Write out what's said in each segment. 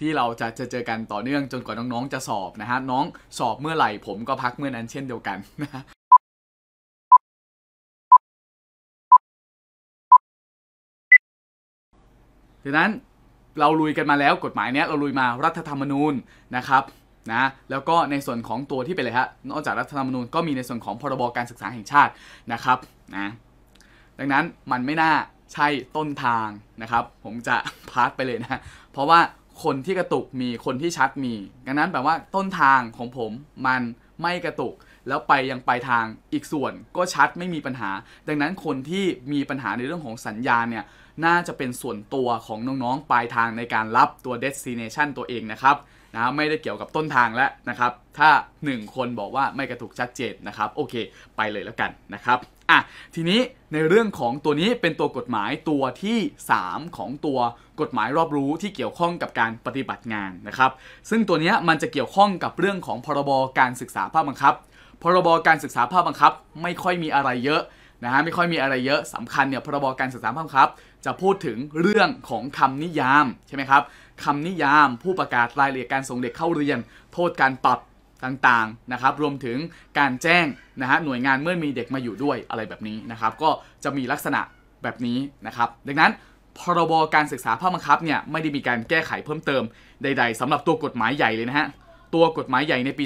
ที่เราจะจะเจอกันต่อเนื่องจนกว่าน้องๆจะสอบนะฮะน้องสอบเมื่อไหร่ผมก็พักเมื่อนั้นเช่นเดียวกันนะดังนั้นเราลุยกันมาแล้วกฎหมายเนี้ย เราลุยมารัฐธรรมนูญนะครับนะ แล้วก็ในส่วนของตัวที่เป็นอะไรฮะนอกจากรัฐธรรมนูญก็มีในส่วนของพรบการศึกษาแห่งชาตินะครับนะ ดังนั้นมันไม่น่าใช่ต้นทางนะครับ ผมจะพาร์ทไปเลยนะ เพราะว่าคนที่กระตุกมี คนที่ชัดมี ดังนั้นแปลว่าต้นทางของผมมันไม่กระตุกแล้วไปยังปลายทางอีกส่วนก็ชัดไม่มีปัญหา ดังนั้นคนที่มีปัญหาในเรื่องของสัญญาณเนี่ยน่าจะเป็นส่วนตัวของน้องๆปลายทางในการรับตัว destination ตัวเองนะครับนะไม่ได้เกี่ยวกับต้นทางแล้วนะครับ ถ้า 1 คนบอกว่าไม่กระตุกชัดเจนนะครับ โอเค ไปเลยแล้วกันนะครับอ่ะ ทีนี้ในเรื่องของตัวนี้เป็นตัวกฎหมายตัวที่ 3 ของตัวกฎหมายรอบรู้ที่เกี่ยวข้องกับการปฏิบัติงานนะครับซึ่งตัวนี้มันจะเกี่ยวข้องกับเรื่องของพรบการศึกษาภาพบังคับพรบการศึกษาภาพบังคับไม่ค่อยมีอะไรเยอะนะฮะไม่ค่อยมีอะไรเยอะสำคัญเนี่ยพรบการศึกษาภาพบังคับจะพูดถึงเรื่องของคำนิยามใช่ไหมครับคำนิยามผู้ประกาศรายละเอียดการส่งเด็กเข้าเรียน โทษการปรับต่างๆ นะครับ รวมถึงการแจ้งนะฮะ หน่วยงานเมื่อมีเด็กมาอยู่ด้วยอะไรแบบนี้นะครับ ก็จะมีลักษณะแบบนี้นะครับ ดังนั้น พรบการศึกษาภาคบังคับเนี่ย ไม่ได้มีการแก้ไขเพิ่มเติมใดๆ สำหรับตัวกฎหมายใหญ่เลยนะฮะ ตัวกฎหมายใหญ่ในปี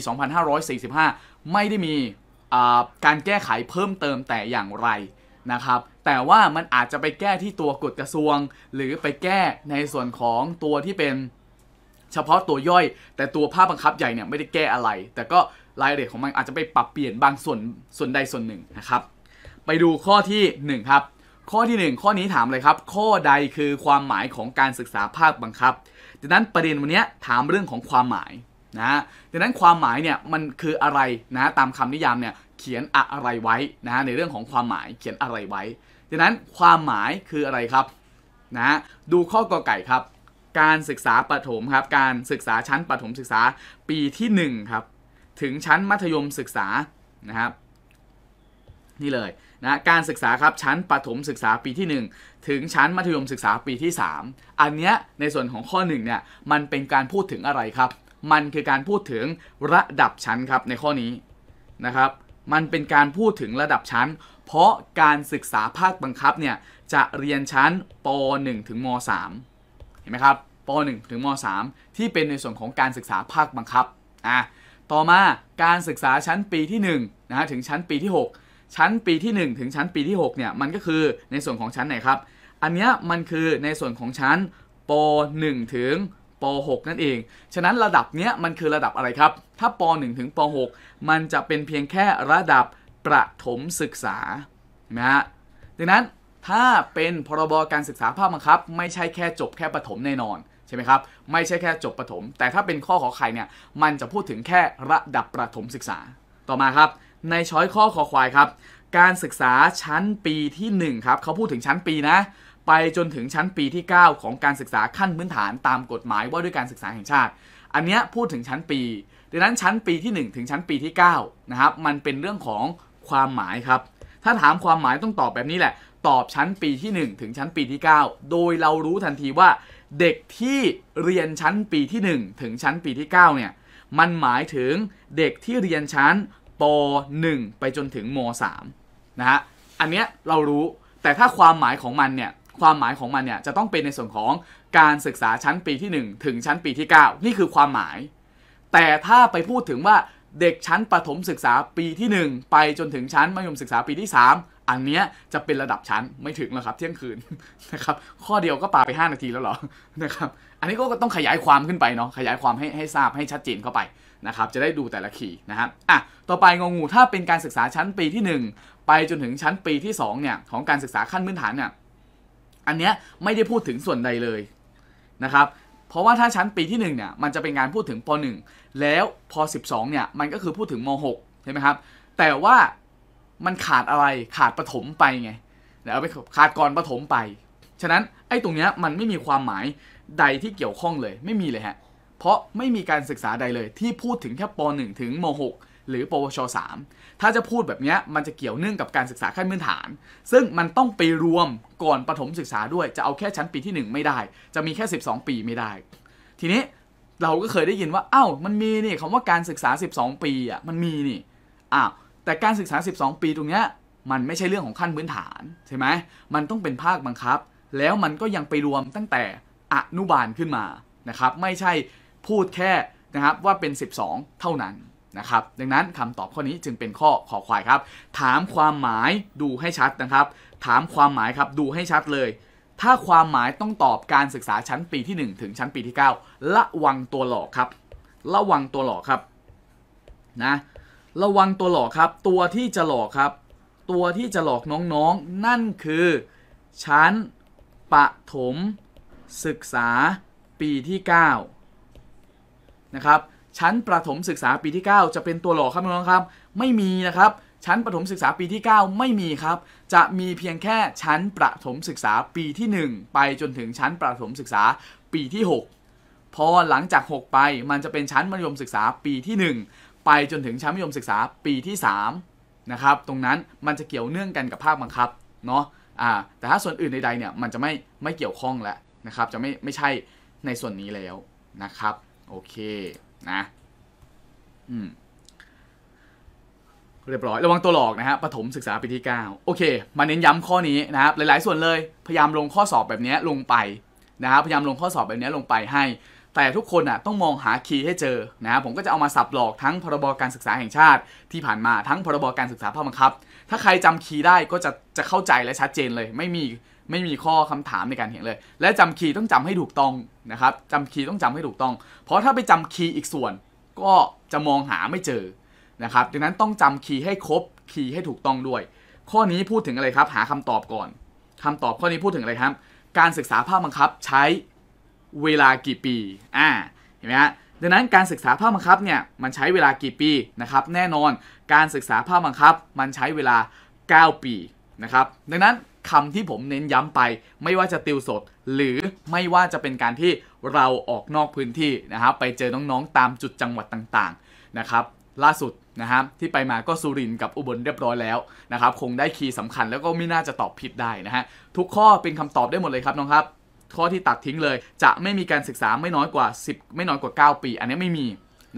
2545 ไม่ได้มีการแก้ไขเพิ่มเติมแต่อย่างไรนะครับ แต่ว่ามันอาจจะไปแก้ที่ตัวกฎกระทรวง หรือไปแก้ในส่วนของตัวที่เป็นเฉพาะตัวย่อย แต่ตัวภาพบังคับใหญ่เนี่ยไม่ได้แก้อะไร แต่ก็รายละเอียดของมันอาจจะไปปรับเปลี่ยนบางส่วนส่วนใดส่วนหนึ่งนะครับ ไปดูข้อที่1ครับข้อที่ 1 ข้อนี้ถามเลยครับ ข้อใดคือความหมายของการศึกษาภาพบังคับดังนั้นประเด็นวันนี้ถามเรื่องของความหมายนะดังนั้นความหมายเนี่ยมันคืออะไรนะตามคำนิยามเนี่ยเขียนอะไรไว้นะในเรื่องของความหมายเขียนอะไรไว้ดังนั้นความหมายคืออะไรครับนะดูข้อกอไก่ครับการศึกษาประถมครับ การศึกษาชั้นประถมศึกษาปีที่1ครับถึงชั้นมัธยมศึกษานะครับ นี่เลยนะการศึกษาครับชั้นประถมศึกษาปีที่ 1 ถึงชั้นมัธยมศึกษาปีที่ 3 อันเนี้ยในส่วนของข้อ 1 เนี่ย มันเป็นการพูดถึงอะไรครับ มันคือการพูดถึงระดับชั้นครับในข้อนี้นะครับ มันเป็นการพูดถึงระดับชั้น เพราะการศึกษาภาคบังคับเนี่ยจะเรียนชั้นป .1 ถึงม .3 เห็นไหมครับป .1 ถึงม .3 ที่เป็นในส่วนของการศึกษาภาคบังคับ อ่ะต่อมาการศึกษาชั้นปีที่1นะฮะ ถึงชั้นปีที่ 6 ชั้นปีที่ 1 ถึงชั้นปีที่6เนี่ย มันก็คือในส่วนของชั้นไหนครับ อันเนี้ยมันคือในส่วนของชั้นป .1 ถึงป .6 นั่นเอง ฉะนั้นระดับเนี้ยมันคือระดับอะไรครับ ถ้าป .1 ถึงป .6 มันจะเป็นเพียงแค่ระดับประถมศึกษานะฮะ ดังนั้นถ้าเป็นพรบการศึกษาภาคบังคับไม่ใช่แค่จบแค่ประถมแน่นอนใช่ไหมครับไม่ใช่แค่จบประถม แต่ถ้าเป็นข้อขอไข่เนี่ยมันจะพูดถึงแค่ระดับประถมศึกษา ต่อมาครับ ในช้อยข้อขอควายครับ การศึกษาชั้นปีที่1ครับเขาพูดถึงชั้นปีนะ ไปจนถึงชั้นปีที่ 9 ของการศึกษาขั้นพื้นฐานตามกฎหมายว่าด้วยการศึกษาแห่งชาติ อันเนี้ยพูดถึงชั้นปี ดังนั้นชั้นปีที่ 1 ถึงชั้นปีที่9นะครับมันเป็นเรื่องของความหมายครับ ถ้าถามความหมายต้องตอบแบบนี้แหละตอบชั้นปีที่ 1 ถึงชั้นปีที่ 9 โดยเรารู้ทันทีว่าเด็กที่เรียนชั้นปีที่ 1 ถึงชั้นปีที่9เนี่ยมันหมายถึงเด็กที่เรียนชั้นป .1 ไปจนถึงม .3 นะฮะ อันเนี้ยเรารู้แต่ถ้าความหมายของมันเนี่ย ความหมายของมันเนี่ย จะต้องเป็นในส่วนของการศึกษาชั้นปีที่ 1 ถึงชั้นปีที่ 9 นี่คือความหมาย แต่ถ้าไปพูดถึงว่าเด็กชั้นประถมศึกษาปีที่ 1 ไปจนถึงชั้นมัธยมศึกษาปีที่ 3อันเนี้ยจะเป็นระดับชั้นไม่ถึงแล้วครับ เที่ยงคืนนะครับข้อเดียวก็ปาไป 5 นาทีแล้วหรอนะครับอันนี้ก็ต้องขยายความขึ้นไปเนาะขยายความให้ให้ทราบให้ชัดเจนเข้าไปนะครับจะได้ดูแต่ละขีนะครับอ่ะต่อไปงงูถ้าเป็นการศึกษาชั้นปีที่ 1 ไปจนถึงชั้นปีที่ 2เนี่ยของการศึกษาขั้นพื้นฐานเนี่ยอันเนี้ยไม่ได้พูดถึงส่วนใดเลยนะครับเพราะว่าถ้าชั้นปีที่1เนี่ยมันจะเป็นการพูดถึงป .1 แล้วพอ12เนี่ยมันก็คือพูดถึงม .6 ใช่ไหมครับแต่ว่ามันขาดอะไรขาดปฐมไปไงเดีเอาไป ขาดก่อนปฐมไป ฉะนั้นไอ้ตรงเนี้ยมันไม่มีความหมายใดที่เกี่ยวข้องเลยไม่มีเลยฮะ เพราะไม่มีการศึกษาใดเลยที่พูดถึงแค่ป .1 ถึงม .6 หรือปวช3ถ้าจะพูดแบบเนี้ยมันจะเกี่ยวเนื่องกับการศึกษาขั้นพื้นฐาน ซึ่งมันต้องไปรวมก่อนประถมศึกษาด้วยจะเอาแค่ชั้นปีที่ 1 ไม่ได้ จะมีแค่ 12 ปีไม่ได้ ทีนี้เราก็เคยได้ยินว่า เอา้ามันมีนี่คำว่าการศึกษา 12 ปีอ่ะมันมีนี่อ้าวแต่การศึกษา 12 ปีตรงเนี้ย มันไม่ใช่เรื่องของขั้นพื้นฐานใช่ไหม มันต้องเป็นภาคบังคับ แล้วมันก็ยังไปรวมตั้งแต่อนุบาลขึ้นมา นะครับ ไม่ใช่พูดแค่ นะครับ ว่าเป็น 12 เท่านั้น นะครับ ดังนั้นคำตอบข้อนี้จึงเป็นข้อขอควายครับ ถามความหมายดูให้ชัดนะครับ ถามความหมายครับ ดูให้ชัดเลย ถ้าความหมายต้องตอบการศึกษาชั้นปีที่ 1 ถึงชั้นปีที่ 9 ระวังตัวหลอกครับ ระวังตัวหลอกครับ นะระวังตัวหลอกครับตัวที่จะหลอกครับ ตัวที่จะหลอกน้องๆนนั่นคือ ชั้นปฐมศึกษาปีที่9นะครับชั้นประถมศึกษาปีที่ 9 จะเป็นตัวหลอกครับน้องๆครับ ไม่มีนะครับ ชั้นประถมศึกษาปีที่ 9 ไม่มีครับ จะมีเพียงแค่ชั้นประถมศึกษาปีที่ 1 ไปจนถึงชั้นประถมศึกษาปีที่ 6 พอหลังจาก 6 ไปมันจะเป็นชั้นมัธยมศึกษาปีที่ 1ไปจนถึงชั้นมัธยมศึกษาปีที่ 3 นะครับ ตรงนั้นมันจะเกี่ยวเนื่องกันกับภาคบังคับเนาะอ่าแต่ถ้าส่วนอื่นใดๆเนี่ยมันจะไม่ไม่เกี่ยวข้องแล้วนะครับ จะไม่ไม่ใช่ในส่วนนี้แล้วนะครับโอเคนะอืมเรียบร้อยระวังตัวหลอกนะฮะปฐมศึกษาปีที่9โอเคมาเน้นย้ำข้อนี้นะครับ หลายๆ ส่วนเลยพยายามลงข้อสอบแบบนี้ลงไปนะครับพยายามลงข้อสอบแบบนี้ลงไปให้แต่ทุกคนอ่ะต้องมองหาคีย์ให้เจอนะผมก็จะเอามาสับหลอกทั้งพรบการศึกษาแห่งชาติ ที่ผ่านมาทั้งพรบการศึกษาภาคบังคับ ถ้าใครจำคีย์ได้ก็จะจะเข้าใจและชัดเจนเลยไม่มีไม่มีข้อคำถามในการเห็นเลย และจำคีย์ต้องจำให้ถูกต้องนะครับจำคีย์ต้องจำให้ถูกต้อง เพราะถ้าไปจำคีย์อีกส่วน ก็จะมองหาไม่เจอนะครับดังนั้นต้องจำคีย์ให้ครบคีย์ให้ถูกต้องด้วย ข้อนี้พูดถึงอะไรครับ หาคำตอบก่อน คำตอบข้อนี้พูดถึงอะไรครับ การศึกษาภาคบังคับ ใช้เวลากี่ปี อ่า เห็นไหมฮะดังนั้นการศึกษาภาคบังคับเนี่ย มันใช้เวลากี่ปีนะครับแน่นอน การศึกษาภาคบังคับ มันใช้เวลา 9 ปีนะครับดังนั้นคำที่ผมเน้นย้ำไป ไม่ว่าจะติวสด หรือไม่ว่าจะเป็นการที่เราออกนอกพื้นที่นะครับ ไปเจอน้องๆตามจุดจังหวัดต่างๆนะครับล่าสุดนะครับที่ไปมาก็สุรินทร์กับอุบลเรียบร้อยแล้วนะครับคงได้คีย์สำคัญแล้วก็ไม่น่าจะตอบผิดได้นะฮะทุกข้อเป็นคำตอบได้หมดเลยครับน้องครับข้อ ที่ตัดทิ้งเลยจะไม่มีการศึกษาไม่น้อยกว่า 10 ไม่น้อยกว่า 9 ปี อันนี้ไม่มี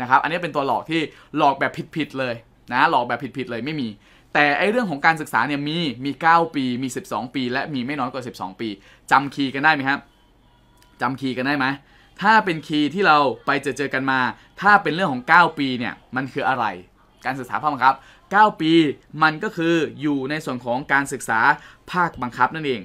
นะครับอันนี้เป็นตัวหลอกที่หลอกแบบผิดๆเลยนะหลอกแบบผิด ๆ เลยไม่มี แต่ไอเรื่องของการศึกษาเนี่ยมีมี 9 ปีมี 12 ปี และมีไม่น้อยกว่า 12 ปีจำคีย์กันได้ไหมครับจำคีย์กันได้ไหมถ้าเป็นคีย์ที่เราไปเจอเจอกันมา ถ้าเป็นเรื่องของ 9 ปีเนี่ยมันคืออะไร การศึกษาภาคบังคับ9ปีมันก็คืออยู่ในส่วนของการศึกษาภาคบังคับนั่นเอง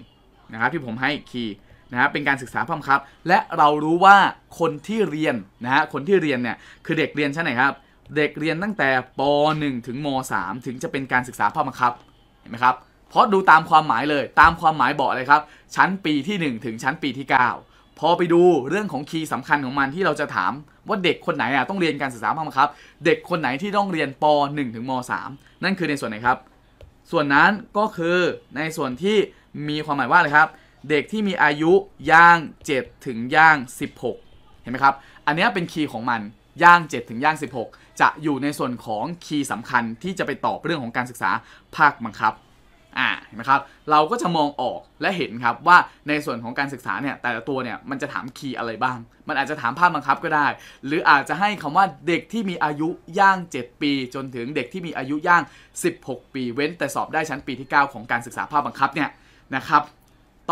นะครับที่ผมให้คีย์นะฮะเป็นการศึกษาพร่มครับ และเรารู้ว่าคนที่เรียนนะฮะคนที่เรียนเนี่ยคือเด็กเรียนชั้นไหนครับเด็กเรียนตั้งแต่ป .1 ถึงม .3 ถึงจะเป็นการศึกษาพร่ำครับเห็นไหมครับเพราะดูตามความหมายเลย ตามความหมายบอกเลยครับชั้นปีที่ 1 ถึงชั้นปีที่9พอไปดูเรื่องของคีย์สำคัญของมันที่เราจะถามว่าเด็กคนไหนอ่ะต้องเรียนการศึกษาพร่ำครับ เด็กคนไหนที่ต้องเรียนป .1 ถึงม .3 นั่นคือในส่วนไหนครับส่วนนั้นก็คือในส่วนที่มีความหมายว่าอะไรครับเด็กที่มีอายุย่าง 7 ถึงย่าง 16 เห็นไหมครับ อันนี้เป็นคีย์ของมันย่าง 7 ถึงย่าง 16 จะอยู่ในส่วนของคีย์สำคัญที่จะไปตอบเรื่องของการศึกษาภาคบังคับอ่าเห็นไหมครับ เราก็จะมองออกและเห็นครับว่าในส่วนของการศึกษาเนี่ยแต่ละตัวเนี่ยมันจะถามคีย์อะไรบ้าง มันอาจจะถามภาพบังคับก็ได้ หรืออาจจะให้คำว่าเด็กที่มีอายุย่าง 7 ปี จนถึงเด็กที่มีอายุย่าง 16 ปีเว้น แต่สอบได้ชั้นปีที่ 9 ของการศึกษาภาพบังคับเนี่ยนะครับ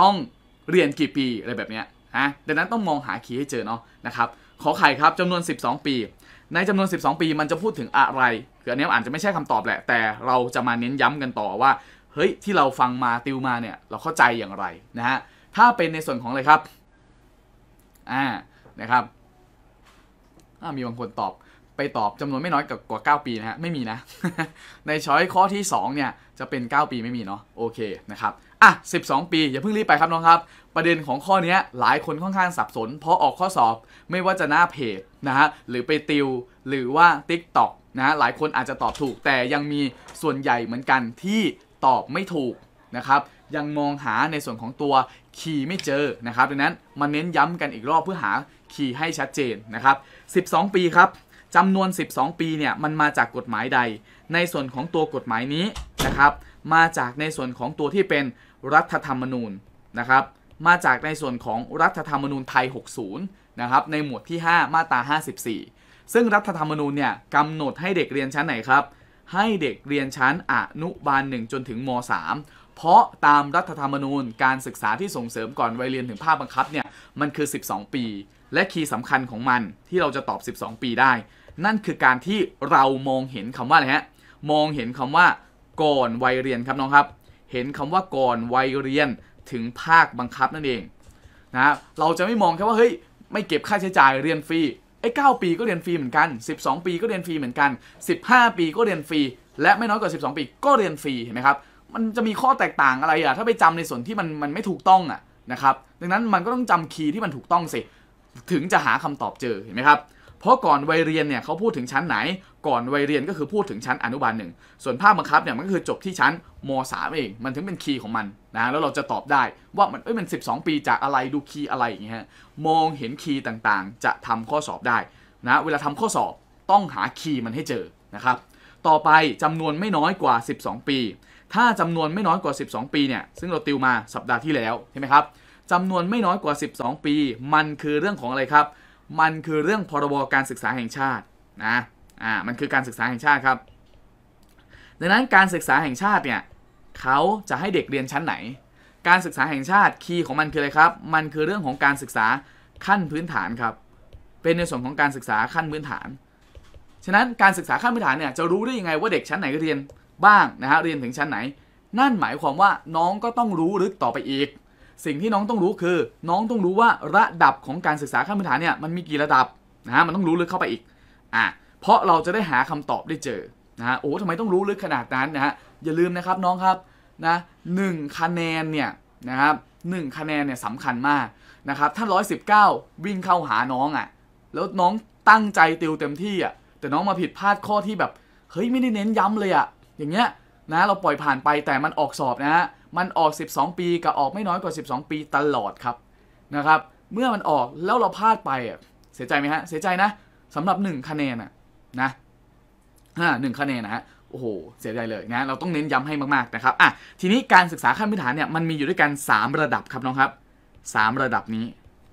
ต้องเรียนกี่ปีอะไรแบบนี้ยนะดังนั้นต้องมองหาคีย์ให้เจอเนาะ นะครับ ขอไข่ครับจำนวน 12 ปี ในจำนวน 12 ปีมันจะพูดถึงอะไรคืออัน นี้อาจจะไม่ใช่คำตอบ แหละ แต่เราจะมาเน้นย้ำกันต่อว่า เฮ้ย ที่เราฟังมาติวมาเนี่ยเราเข้าใจอย่างไรนะฮะ ถ้าเป็นในส่วนของ อะไร ครับ อ่า นะครับมีบางคนตอบไปตอบจำนวนไม่น้อยกว่า 9 ปีนะฮะ ไม่มีนะ ในช้อยข้อที่2เนี่ยจะเป็น 9 ปีไม่มีเนาะ โอเค นะครับอ่ะ12 ปี อย่าเพิ่งรีบไปครับน้องครับ ประเด็นของข้อนี้หลายคนค่อนข้างสับสน เพราะออกข้อสอบไม่ว่าจะหน้าเพจนะฮะหรือไปติวหรือว่า TikTok นะฮะหลายคนอาจจะตอบถูก แต่ยังมีส่วนใหญ่เหมือนกันที่ตอบไม่ถูกนะครับยังมองหาในส่วนของตัวคีย์ไม่เจอนะครับดังนั้นมาเน้นย้ำกันอีกรอบเพื่อหาคีย์ให้ชัดเจนนะครับ12 ปีครับจำนวน 12 ปีเนี่ยมันมาจากกฎหมายใด ในส่วนของตัวกฎหมายนี้นะครับมาจากในส่วนของตัวที่เป็นรัฐธรรมนูญนะครับ มาจากในส่วนของรัฐธรรมนูญไทย 60นะครับ ในหมวดที่ 5 มาตรา54 ซึ่งรัฐธรรมนูญเนี่ยกำหนดให้เด็กเรียนชั้นไหนครับ ให้เด็กเรียนชั้นอนุบาล1จนถึงม3เพราะตามรัฐธรรมนูญการศึกษาที่ส่งเสริมก่อนวัยเรียนถึงภาคบังคับเนี่ยมันคือ 12 ปี และคีย์สำคัญของมันที่เราจะตอบ 12 ปีได้ นั่นคือการที่เรามองเห็นคำว่าอะไรฮะมองเห็นคำว่าก่อนวัยเรียนครับน้องครับเห็นคำว่าก่อนวัยเรียนถึงภาคบังคับนั่นเองนะ เราจะไม่มองแค่ว่าเฮ้ยไม่เก็บค่าใช้จ่ายเรียนฟรีไอ้9ปีก็เรียนฟรีเหมือนกัน 12 ปีก็เรียนฟรีเหมือนกัน 15 ปีก็เรียนฟรีและไม่น้อยกว่า 12 ปีก็เรียนฟรีเห็นไหมครับมันจะมีข้อแตกต่างอะไรอ่ะถ้าไปจำในส่วนที่มันมันไม่ถูกต้องอ่ะนะครับดังนั้นมันก็ต้องจำคีย์ที่มันถูกต้องสิถึงจะหาคำตอบเจอเห็นไหมครับเพราะก่อนวัยเรียนเนี่ยเขาพูดถึงชั้นไหนก่อนวัยเรียนก็คือพูดถึงชั้นอนุบาลหนึ่งส่วนภาคบังคับเนี่ยมันก็คือจบที่ชั้นม .3 เอง มันถึงเป็นคีย์ของมันนะแล้วเราจะตอบได้ว่ามันเอ้ยมัน12 ปีจากอะไรดูคีย์อะไรอย่างเงี้ยมองเห็นคีย์ต่างๆ จะทำข้อสอบได้นะเวลาทำข้อสอบต้องหาคีย์มันให้เจอนะครับต่อไปจำนวนไม่น้อยกว่า 12 ปี ถ้าจำนวนไม่น้อยกว่า 12 ปีเนี่ยซึ่งเราติวมาสัปดาห์ที่แล้วใช่ไหมครับจำนวนไม่น้อยกว่า 12 ปี มันคือเรื่องของอะไรครับมันคือเรื่องพรบการศึกษาแห่งชาตินะ อ่า มันคือการศึกษาแห่งชาติครับ ดังนั้นการศึกษาแห่งชาติเนี่ยเขาจะให้เด็กเรียนชั้นไหน การศึกษาแห่งชาติคีย์ของมันคืออะไรครับ มันคือเรื่องของการศึกษาขั้นพื้นฐานครับ เป็นในส่วนของการศึกษาขั้นพื้นฐาน ฉะนั้นการศึกษาขั้นพื้นฐานเนี่ยจะรู้ได้ยังไงว่าเด็กชั้นไหนเรียนบ้างนะฮะเรียนถึงชั้นไหน นั่นหมายความว่าน้องก็ต้องรู้ลึกต่อไปอีกสิ่งที่น้องต้องรู้คือ น้องต้องรู้ว่าระดับของการศึกษาขั้นพื้นฐานเนี่ยมันมีกี่ระดับนะฮะมันต้องรู้ลึกเข้าไปอีกอ่ะเพราะเราจะได้หาคำตอบได้เจอนะฮะโอ้ทำไมต้องรู้ลึกขนาดนั้นนะฮะอย่าลืมนะครับน้องครับนะหนึ่งคะแนนเนี่ยนะครับหนึ่งคะแนนเนี่ยสำคัญมากนะครับถ้าร้อยสิบเก้าวิ่งเข้าหาน้องอะ่ะแล้วน้องตั้งใจติวเต็มที่อะ่ะแต่น้องมาผิดพลาดข้อที่แบบเฮ้ยไม่ได้เน้นย้ำเลยอะ่ะอย่างเงี้ยนะเราปล่อยผ่านไปแต่มันออกสอบนะฮะมันออก 12 ปี กับออกไม่น้อยกว่า 12 ปี ตลอดครับนะครับ เมื่อมันออกแล้วเราพลาดไปอ่ะเสียใจไหมฮะ เสียใจนะสำหรับ 1 คะแนนนะนะหนึ่งคะแนนนะฮะโอ้โหเสียใจเลยนะเราต้องเน้นย้ำให้มากๆนะครับอ่ะทีนี้การศึกษาขั้นพื้นฐานเนี่ยมันมีอยู่ด้วยกัน 3 ระดับครับน้องครับ3ระดับนี้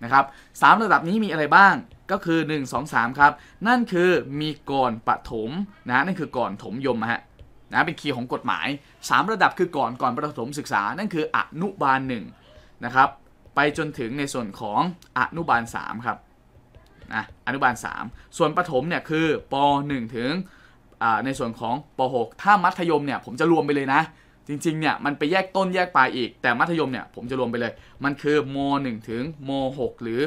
นะครับสระดับนี้มีอะไรบ้างก็คือ 1 2 3 ครับ นั่นคือมีก่อนปฐมนะนั่นคือก่อนถมยมฮะนะเป็นคีย์ของกฎหมาย 3 ระดับคือก่อนก่อนประถมศึกษานั่นคืออนุบาล1นนะครับไปจนถึงในส่วนของอนุบาล3ครับนะอนุบาล 3 ส่วนประถมเนี่ยคือป .1 ถึงในส่วนของป .6 ถ้ามัธยมเนี่ย ผมจะรวมไปเลยนะ จริงๆเนี่ยมันไปแยกต้นแยกปลายอีก แต่มัธยมเนี่ยผมจะรวมไปเลย มันคือม .1 ถึงม .6 หรือ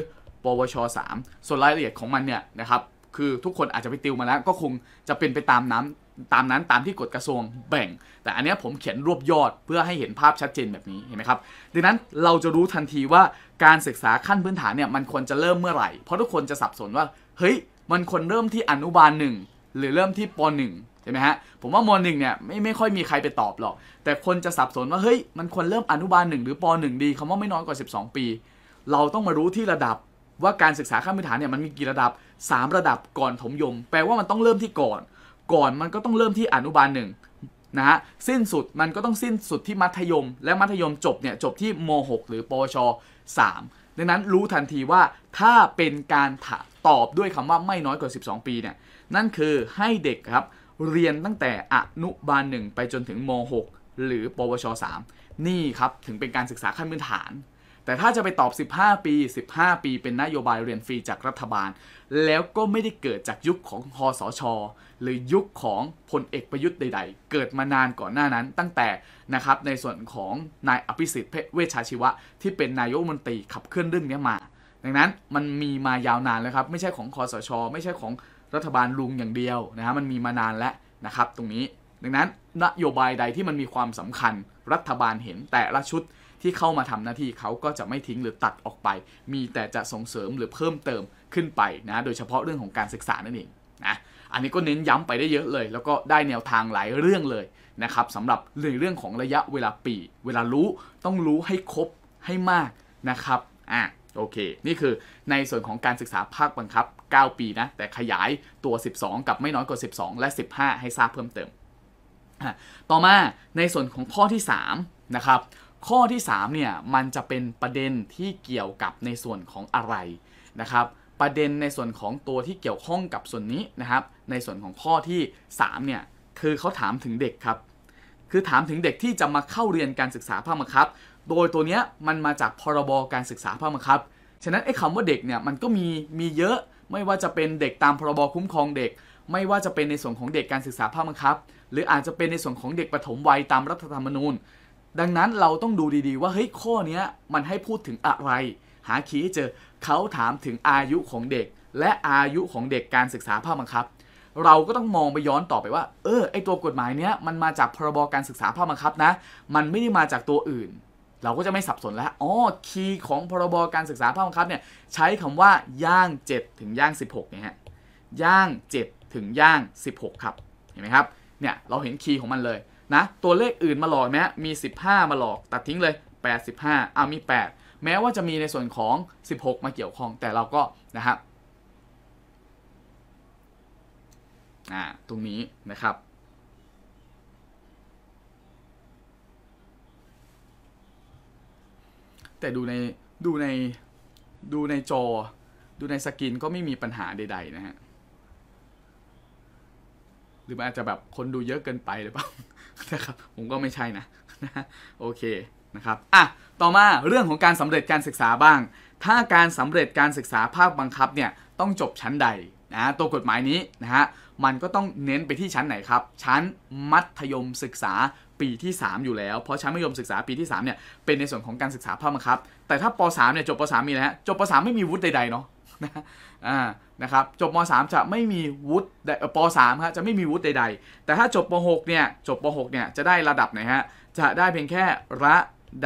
ปวช 3 ส่วนรายละเอียดของมันเนี่ยนะครับคือทุกคนอาจจะไปติวมาแล้วก็คงจะเป็นไปตามน้ำตามนั้นตามที่กฎกระทรวงแบ่ง แต่อันนี้ผมเขียนรวบยอดเพื่อให้เห็นภาพชัดเจนแบบนี้เห็นไหมครับ ดังนั้นเราจะรู้ทันทีว่าการศึกษาขั้นพื้นฐานเนี่ย มันควรจะเริ่มเมื่อไหร่เพราะทุกคนจะสับสนว่า เฮ้ยมันควรเริ่มที่อนุบาลหนึ่งหรือเริ่มที่ปหนึ่งใช่ไหมฮะผมว่ามหนึ่งเนี่ยไม่ไม่ค่อยมีใครไปตอบหรอกแต่คนจะสับสนว่าเฮ้ยมันควรเริ่มอนุบาลหนึ่งหรือปหนึ่งดีคำว่าไม่น้อยกว่า 12 ปี เราต้องมารู้ที่ระดับว่าการศึกษาขั้นพื้นฐานเนี่ยมันมีกี่ระดับ 3 ระดับก่อนถมยม แปลว่ามันต้องเริ่มที่ก่อนก่อนมันก็ต้องเริ่มที่อนุบาลหนึ่งนะฮะ สิ้นสุดมันก็ต้องสิ้นสุดที่มัธยม และมัธยมจบเนี่ยจบที่ม .6 หรือปวช3 ดังนั้นรู้ทันทีว่าถ้าเป็นการตอบด้วยคำว่าไม่น้อยกว่า 12 ปีเนี่ยนั่นคือให้เด็กครับ เรียนตั้งแต่อนุบาลหนึ่งไปจนถึงม .6 หรือปวช 3 นี่ครับ ถึงเป็นการศึกษาขั้นพื้นฐาน แต่ถ้าจะไปตอบ 15 ปี 15 ปี เป็นนโยบายเรียนฟรีจากรัฐบาลแล้วก็ไม่ได้เกิดจากยุคของคอสชหรือยุคของพลเอกประยุทธ์ใด ๆ เกิดมานานก่อนหน้านั้นตั้งแต่นะครับในส่วนของนายอภิสิทธิ์เวชชาชีวะ ที่เป็นนายกมนตรีขับเคลื่อนเรื่องนี้มา ดังนั้นมันมีมายาวนานแล้วครับ ไม่ใช่ของคอสชไม่ใช่ของรัฐบาลลุงอย่างเดียวนะฮะมันมีมานานแล้วนะครับตรงนี้ ดังนั้นนโยบายใดที่มันมีความสำคัญรัฐบาลเห็นแต่ละชุดที่เข้ามาทำหน้าที่เขาก็จะไม่ทิ้งหรือตัดออกไป มีแต่จะส่งเสริมหรือเพิ่มเติมขึ้นไปนะ โดยเฉพาะเรื่องของการศึกษานั่นเองนะ อันนี้ก็เน้นย้ำไปได้เยอะเลย แล้วก็ได้แนวทางหลายเรื่องเลยนะครับสำหรับในเรื่องของระยะเวลาปี เวลารู้ต้องรู้ให้ครบให้มากนะครับ อ่ะ โอเค นี่คือในส่วนของการศึกษาภาคบังคับ 9 ปีนะ แต่ขยายตัว 12 กับไม่น้อยกว่า 12 และ 15 ให้ทราบเพิ่มเติม ต่อมาในส่วนของข้อที่ 3 นะครับ ข้อที่ 3 เนี่ย มันจะเป็นประเด็นที่เกี่ยวกับในส่วนของอะไรนะครับประเด็นในส่วนของตัวที่เกี่ยวข้องกับส่วนนี้นะครับ ในส่วนของข้อที่3เนี่ยคือเขาถามถึงเด็กครับ คือถามถึงเด็กที่จะมาเข้าเรียนการศึกษาภาคบังคับโดยตัวเนี้ยมันมาจากพรบการศึกษาภาคบังคับฉะนั้นไอ้คำว่าเด็กเนี่ยมันก็มีมีเยอะไม่ว่าจะเป็นเด็กตามพรบคุ้มครองเด็ก ไม่ว่าจะเป็นในส่วนของเด็กการศึกษาภาคบังคับหรืออาจจะเป็นในส่วนของเด็กปฐมวัยตามรัฐธรรมนูญ ดังนั้นเราต้องดูดีๆว่าเฮ้ยข้อนี้มันให้พูดถึงอะไรหาคีย์ให้เจอเขาถามถึงอายุของเด็กและอายุของเด็กการศึกษาภาคบังคับ เราก็ต้องมองไปย้อนต่อไปว่า เออ ไอตัวกฎหมายเนี้ยมันมาจากพรบการศึกษาภาคบังคับนะ มันไม่ได้มาจากตัวอื่น เราก็จะไม่สับสนแล้ว อ๋อ คีย์ของพรบการศึกษาภาคบังคับเนี่ยใช้คำว่าย่าง 7 ถึงย่าง 16เนี่ยฮะ ย่าง 7 ถึงย่าง 16 ครับ เห็นไหมครับ เนี่ยเราเห็นคีย์ของมันเลยนะตัวเลขอื่นมาหลอกไหมมี 15 มาหลอก ตัดทิ้งเลย 85เอามี 8แม้ว่าจะมีในส่วนของ 16 มาเกี่ยวข้อง แต่เราก็นะครับอ่าตรงนี้นะครับ แต่ดูใน ดูใน ดูในจอ ดูในสกินก็ไม่มีปัญหาใดๆนะฮะ หรือมันอาจจะแบบคนดูเยอะเกินไปหรือเปล่า นะครับ ผมก็ไม่ใช่นะนะโอเคะครับอ่ะ ต่อมาเรื่องของการสำเร็จการศึกษาบ้าง ถ้าการสำเร็จการศึกษาภาคบังคับเนี่ย ต้องจบชั้นใดนะ ตัวกฎหมายนี้นะฮะ มันก็ต้องเน้นไปที่ชั้นไหนครับ ชั้นมัธยมศึกษาปีที่ 3 อยู่แล้ว เพราะชั้นมัธยมศึกษาปีที่ 3 เนี่ย เป็นในส่วนของการศึกษาภาคบังคับ แต่ถ้าป .3 เนี่ยจบป .3 มีนะฮะ จบป .3 ไม่มีวุฒิใดๆเนาะนะนะครับ จบม .3 จะไม่มีวุฒิป .3 ฮะ จะไม่มีวุฒิใดๆ แต่ถ้าจบป .6 เนี่ย จบป .6 เนี่ยจะได้ระดับไหนฮะ จะได้เพียงแค่ระ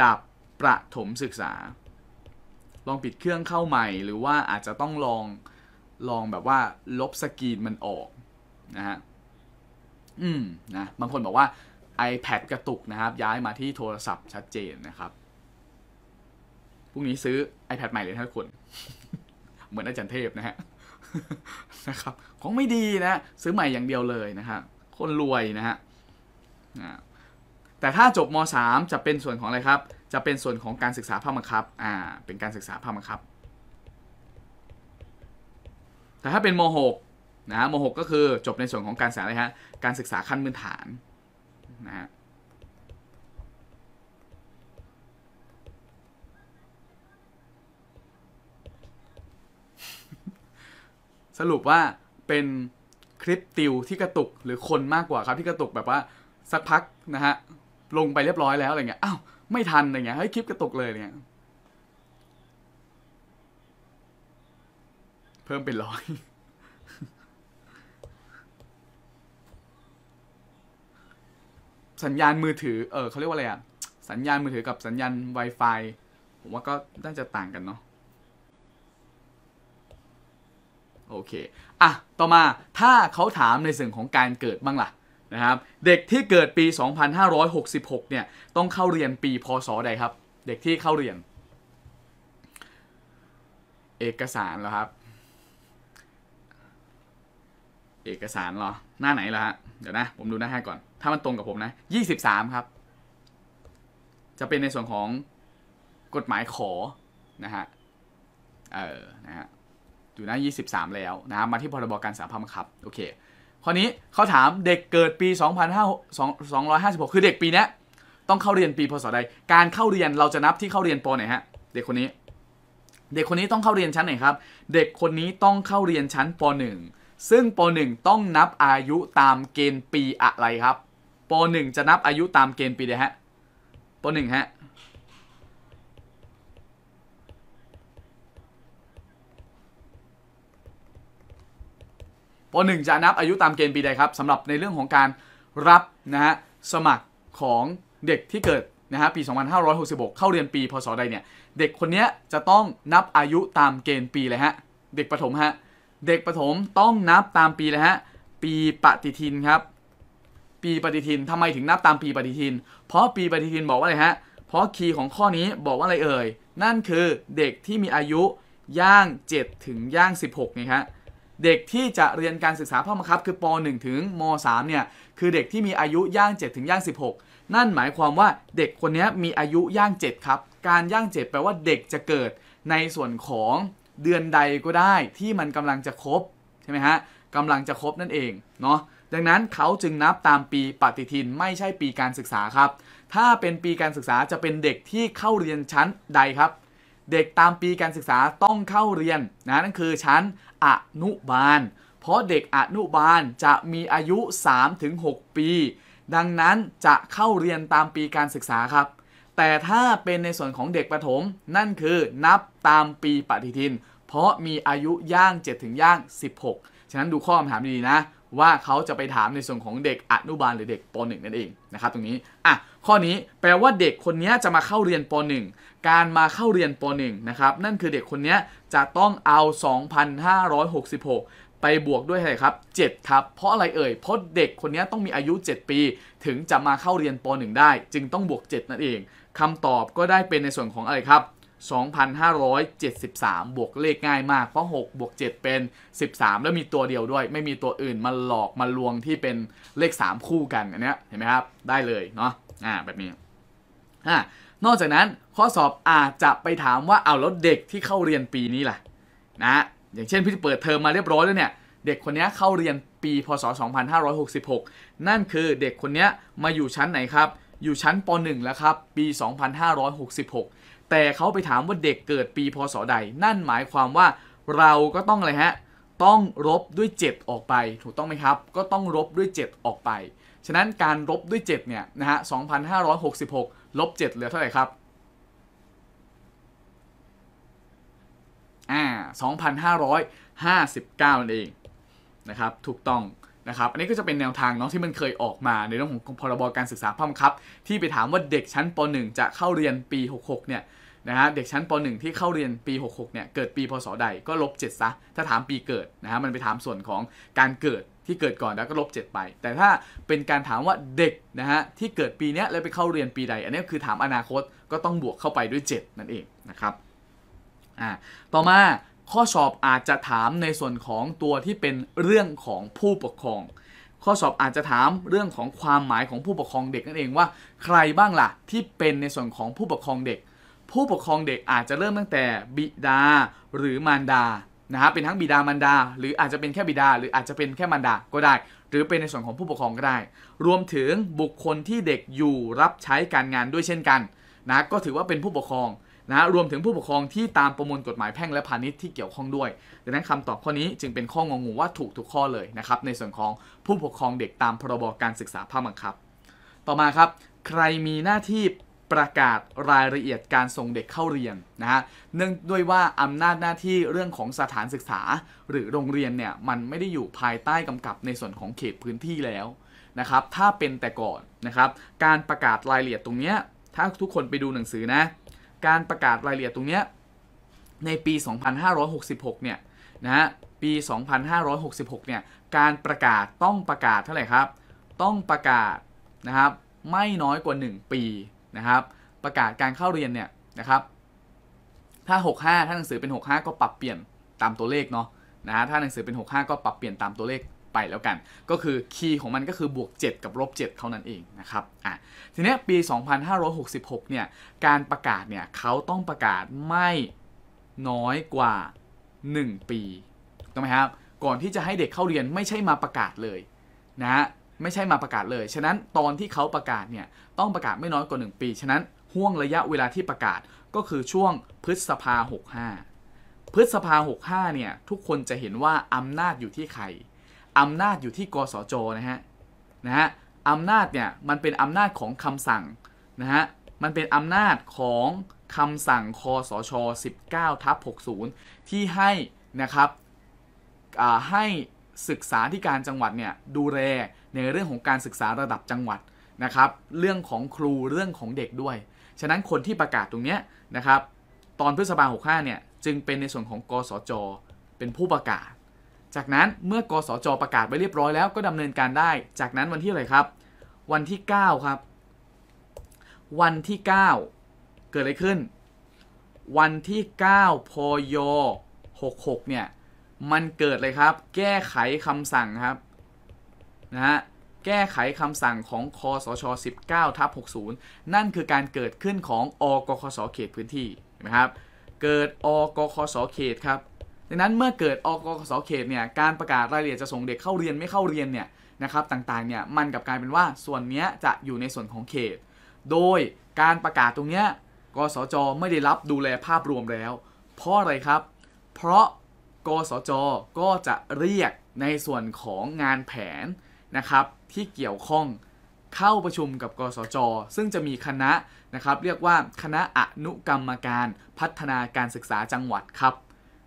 ดับประถมศึกษา ลองปิดเครื่องเข้าใหม่หรือว่าอาจจะต้องลอง ลองแบบว่า ลบสกรีนมันออกนะฮะ อืมนะ บางคนบอกว่า iPad กระตุกนะครับ ย้ายมาที่โทรศัพท์ชัดเจนนะครับพรุ่งนี้ซื้อ iPad ใหม่เลยทุกคน เหมือนอาจารย์เทพนะฮะ นะครับ ของไม่ดีนะ ซื้อใหม่อย่างเดียวเลยนะฮะคนรวยนะฮะแต่ถ้าจบม .3 จะเป็นส่วนของอะไรครับ จะเป็นส่วนของการศึกษาภาคบังคับ อ่า เป็นการศึกษาภาคบังคับ แต่ถ้าเป็นม .6 นะม .6 ก็คือจบในส่วนของการศึกษาอะไรฮะ การศึกษาขั้นพื้นฐานนะฮะ สรุปว่าเป็นคลิปติวที่กระตุกหรือคนมากกว่าครับที่กระตุกแบบว่าสักพักนะฮะลงไปเรียบร้อยแล้วอะไรเงี้ย อ้าว ไม่ทันอะไรเงี้ย เฮ้ย คลิปกระตุกเลยเนี่ย เพิ่มเป็นร้อย สัญญาณมือถือ เออเขาเรียกว่าอะไรอะสัญญาณมือถือกับสัญญาณ Wi-Fi ผมว่าก็น่าจะต่างกันเนาะ โอเค อ่ะ ต่อมา ถ้าเขาถามในส่วนของการเกิดบ้างล่ะนะครับเด็กที่เกิดปี 2566เนี่ย ต้องเข้าเรียนปีพศใดครับ เด็กที่เข้าเรียน เอกสารเหรอครับ เอกสารเหรอ หน้าไหนเหรอฮะ เดี๋ยวนะ ผมดูหน้าให้ก่อน ถ้ามันตรงกับผมนะ23 ครับ จะเป็นในส่วนของกฎหมายขอ นะฮะ เออ นะฮะ อยู่หน้า23แล้วนะครับมาที่พรบการสาพัมครับ โอเคคราวนี้เขาถามเด็กเกิดปี2556 2 2คือเด็กปีนี้ต้องเข้าเรียนปีพศใด การเข้าเรียนเราจะนับที่เข้าเรียนปไหนฮะเด็กคนนี้ เด็กคนนี้ต้องเข้าเรียนชั้นไหนครับเด็กคนนี้ต้องเข้าเรียนชั้นป .1 ซึ่งป .1 ต้องนับอายุตามเกณฑ์ปีอะไรครับ ป .1 จะนับอายุตามเกณฑ์ปีใดฮะป .1 ฮะป .1 จะนับอายุตามเกณฑ์ปีใดครับสำหรับในเรื่องของการรับนะฮะสมัครของเด็กที่เกิดนะฮะปี 2566 เข้าเรียนปี พศใดเนี่ยเด็กคนนี้จะต้องนับอายุตามเกณฑ์ปีเลยฮะเด็กประถมฮะเด็กประถมต้องนับตามปีเลยฮะปีปฏิทินครับ ปีปฏิทินทำไมถึงนับตามปีปฏิทิน เพราะปีปฏิทินบอกว่าอะไรฮะเพราะคีย์ของข้อนี้บอกว่าอะไรเอ่ยนั่นคือเด็กที่มีอายุย่าง 7 ถึงย่าง 16ไงฮะเด็กที่จะเรียนการศึกษาพาอมังคับคือป .1 ถึงม .3 เนี่ยคือเด็กที่มีอายุย่าง 7 ถึงย่าง 16 นั่นหมายความว่าเด็กคนนี้มีอายุย่าง7ครับการย่าง7 แปลว่าเด็กจะเกิดในส่วนของเดือนใดก็ได้ที่มันกำลังจะครบใช่ไหมฮะกำลังจะครบนั่นเองเนาะดังนั้นเขาจึงนับตามปีปฏิทินไม่ใช่ปีการศึกษาครับ ถ้าเป็นปีการศึกษาจะเป็นเด็กที่เข้าเรียนชั้นใดครับ เด็กตามปีการศึกษาต้องเข้าเรียนนะนั่นคือชั้นอนุบาล เพราะเด็กอนุบาลจะมีอายุ 3-6 ปี ดังนั้นจะเข้าเรียนตามปีการศึกษาครับ แต่ถ้าเป็นในส่วนของเด็กประถม นั่นคือ นับตามปีปฏิทิน เพราะมีอายุย่าง7ถึงย่าง16ฉะนั้นดูข้อคำถามดีๆนะ ว่าเขาจะไปถามในส่วนของเด็กอนุบาลหรือเด็กป .1 นั่นเองนะครับตรงนี้อ่ะข้อนี้แปลว่าเด็กคนนี้จะมาเข้าเรียนป .1 การมาเข้าเรียนป .1 นะครับนั่นคือเด็กคนนี้จะต้องเอา 2,566 ไปบวกด้วยอะไรครับ7รับเพราะอะไรเอ่ยเพราะเด็กคนนี้ต้องมีอายุ 7 ปีถึงจะมาเข้าเรียนป .1 ได้ จึงต้องบวก 7 นั่นเองคำตอบก็ได้เป็นในส่วนของอะไรครับ 2,573 บวกเลขง่ายมากเพราะ6บวก7เป็น 13 แล้วมีตัวเดียวด้วย ไม่มีตัวอื่นมาหลอกมาลวงที่เป็นเลข 3 คู่กันอันนี้เห็นไหมครับได้เลยเนาะอ่าแบบนี้อ่านอกจากนั้นข้อสอบอาจจะไปถามว่าเอาแล้วเด็กที่เข้าเรียนปีนี้ล่ะนะอย่างเช่นพี่เปิดเทอมมาเรียบร้อยแล้วเนี่ยเด็กคนนี้เข้าเรียนปี พศ 2566 นั่นคือเด็กคนนี้มาอยู่ชั้นไหนครับอยู่ชั้นป .1 แล้วครับปี2566 แต่เขาไปถามว่าเด็กเกิดปีพศใด นั่นหมายความว่าเราก็ต้องอะไรฮะต้องลบด้วย 7 ออกไปถูกต้องไหมครับก็ต้องลบด้วย 7 ออกไปฉะนั้นการลบด้วย7เนี่ยนะฮะ2566ลบ7เหลือเท่าไหร่ครับอ่า2,559นั่นเองนะครับถูกต้องนะครับอันนี้ก็จะเป็นแนวทางเนาะที่มันเคยออกมาในเรื่องของพรบการศึกษาพั่มครับ ที่ไปถามว่าเด็กชั้นป .1 จะเข้าเรียนปี 66เนี่ยนะฮะเด็กชั้นป .1 ที่เข้าเรียนปี66เนี่ยเกิดปีพศใดก็ลบ7ซะถ้าถามปีเกิดนะฮะมันไปถามส่วนของการเกิดที่เกิดก่อนแล้วก็ลบ 7 ไป แต่ถ้าเป็นการถามว่าเด็กนะฮะที่เกิดปีนี้แล้วไปเข้าเรียนปีใด อันนี้คือถามอนาคตก็ต้องบวกเข้าไปด้วย 7 นั่นเองนะครับอ่าต่อมาข้อสอบอาจจะถามในส่วนของตัวที่เป็นเรื่องของผู้ปกครอง ข้อสอบอาจจะถามเรื่องของความหมายของผู้ปกครองเด็กนั่นเองว่าใครบ้างละ่ะที่เป็นในส่วนของผู้ปกครองเด็ก ผู้ปกครองเด็กอาจจะเริ่มตั้งแต่บิดาหรือมารดา นะครเป็นทั้งบิดามารดาหรืออาจจะเป็นแค่บิดาหรืออาจจะเป็นแค่มารดาก็ได้ หรือเป็นในส่วนของผู้ปกครองก็ได้ รวมถึงบุคคลที่เด็กอยู่รับใช้การงานด้วยเช่นกันนะ ก็ถือว่าเป็นผู้ปกครองนะรวมถึงผู้ปกครองที่ตามประมวลกฎหมายแพ่งและพาณิชย์ที่เกี่ยวข้องด้วยดังนั้นคำตอบข้อนี้จึงเป็นข้องงงว่าถูกทุกข้อเลยนะครับในส่วนของผู้ปกครองเด็กตามพรบการศึกษาภาคบังคับต่อมาครับ ใครมีหน้าที่ประกาศรายละเอียดการส่งเด็กเข้าเรียนนะฮะเนื่องด้วยว่าอำนาจหน้าที่เรื่องของสถานศึกษา หรือโรงเรียนเนี่ยมันไม่ได้อยู่ภายใต้กำกับในส่วนของเขตพื้นที่แล้วนะครับถ้าเป็นแต่ก่อนนะครับการประกาศรายละเอียดตรงเนี้ยถ้าทุกคนไปดูหนังสือนะการประกาศรายละเอียดตรงนี้ในปี 2566เนี่ยนะฮะ ปี 2566เนี่ย การประกาศต้องประกาศเท่าไหร่ครับ ต้องประกาศนะครับไม่น้อยกว่า 1 ปีนะครับประกาศการเข้าเรียนเนี่ยนะครับถ้า 65ถ้าหนังสือเป็น 65 ก็ปรับเปลี่ยนตามตัวเลขเนาะนะถ้าหนังสือเป็น65ก็ปรับเปลี่ยนตามตัวเลขไปแล้วกัน ก็คือคีย์ของมันก็คือบวก 7 กับลบ 7 เท่านั้นเองนะครับ อ่ะ ทีนี้ปี 2566เนี่ย การประกาศเนี่ยเขาต้องประกาศไม่น้อยกว่า 1 ปี ถูกไหมครับ ก่อนที่จะให้เด็กเข้าเรียนไม่ใช่มาประกาศเลยนะไม่ใช่มาประกาศเลย ฉะนั้นตอนที่เขาประกาศเนี่ยต้องประกาศไม่น้อยกว่า 1 ปี ฉะนั้นห่วงระยะเวลาที่ประกาศก็คือช่วงพฤษภา65 พฤษภา65เนี่ยทุกคนจะเห็นว่าอำนาจอยู่ที่ใครอำนาจอยู่ที่กสจนะฮะนะฮะอำนาจเนี่ยมันเป็นอำนาจของคำสั่งนะฮะมันเป็นอำนาจของคำสั่งคอสช19ทับ60ที่ให้นะครับให้ศึกษาที่การจังหวัดเนี่ยดูแลในเรื่องของการศึกษาระดับจังหวัดนะครับเรื่องของครูเรื่องของเด็กด้วยฉะนั้นคนที่ประกาศตรงเนี้ยนะครับตอนพฤษภาหหก้าเนี่ยจึงเป็นในส่วนของกสจ เป็นผู้ประกาศจากนั้นเมื่อกสจประกาศไปเรียบร้อยแล้วก็ดำเนินการได้ จากนั้นวันที่อะไรครับ วันที่ 9 ครับวันที่ 9 เกิดอะไรขึ้น วันที่ 9พย66เนี่ยมันเกิดเลยครับแก้ไขคำสั่งครับนะฮะแก้ไขคำสั่งของคอสช19ทับ60นั่นคือการเกิดขึ้นของอกคสเขตพื้นที่นะครับเกิดอกคสเขตครับดังนั้นเมื่อเกิดอกกสเขตเนี่ยการประกาศรายละเอียดจะส่งเด็กเข้าเรียนไม่เข้าเรียนเนี่ยนะครับ ต่างๆเนี่ยมันกับกลายเป็นว่าส่วนนี้จะอยู่ในส่วนของเขต โดยการประกาศตรงเนี้ยกสจไม่ได้รับดูแลภาพรวมแล้ว เพราะอะไรครับ เพราะกสจก็จะเรียกในส่วนของงานแผนนะครับ ที่เกี่ยวข้องเข้าประชุมกับกสจซึ่งจะมีคณะนะครับ เรียกว่าคณะอนุกรรมการพัฒนาการศึกษาจังหวัดครับ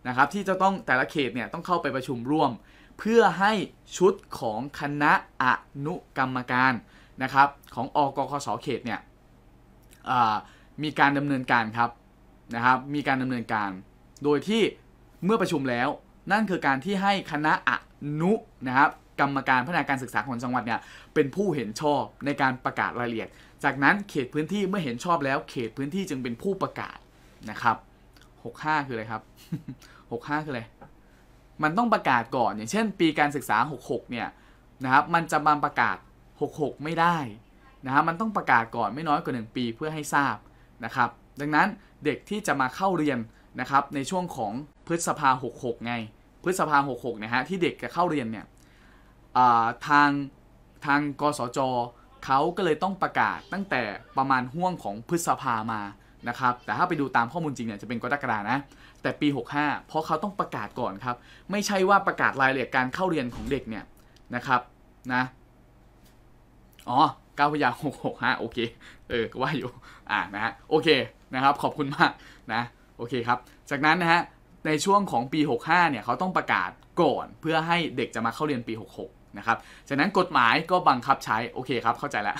นะครับที่จะต้องแต่ละเขตเนี่ยต้องเข้าไปประชุมร่วม เพื่อให้ชุดของคณะอนุกรรมการนะครับ ของอกคสเขตเนี่ยมีการดำเนินการครับนะครับ มีการดำเนินการ โดยที่เมื่อประชุมแล้ว นั่นคือการที่ให้คณะอนุนะครับกรรมการพัฒนาการศึกษาของจังหวัดเนี่ยเป็นผู้เห็นชอบในการประกาศรายละเอียด จากนั้นเขตพื้นที่เมื่อเห็นชอบแล้ว เขตพื้นที่จึงเป็นผู้ประกาศนะครับ65คืออะไรครับ้าคืออะไรมันต้องประกาศก่อนอย่างเช่นปีการศึกษา 66 เนี่ยนะครับ มันจะมาประกาศ66ไม่ได้นะฮะมันต้องประกาศก่อนไม่น้อยกว่า 1 ปีเพื่อให้ทราบนะครับ ดังนั้นเด็กที่จะมาเข้าเรียนนะครับในช่วงของพฤษภา66 ไงพฤษภา 66นะฮะที่เด็กจะเข้าเรียนเนี่ยทางทางกสจเขาก็เลยต้องประกาศตั้งแต่ประมาณห่วงของพฤษภามานะครับแต่ถ้าไปดูตามข้อมูลจริงเนี่ยจะเป็นกรกฎานะ แต่ปี 65 เพราะเขาต้องประกาศก่อนครับ ไม่ใช่ว่าประกาศรายละเอียดการเข้าเรียนของเด็กเนี่ยนะครับนะอ๋อก้าพยาหกหกโอเคเออก็ว่าอยู่อ่านะฮะโอเคนะครับ ขอบคุณมากนะโอเคครับ จากนั้นนะฮะในช่วงของปี 65 เนี่ยเขาต้องประกาศก่อนเพื่อให้เด็กจะมาเข้าเรียนปี 66 นะครับจากนั้นกฎหมายก็บังคับใช้โอเคครับ เข้าใจแล้ว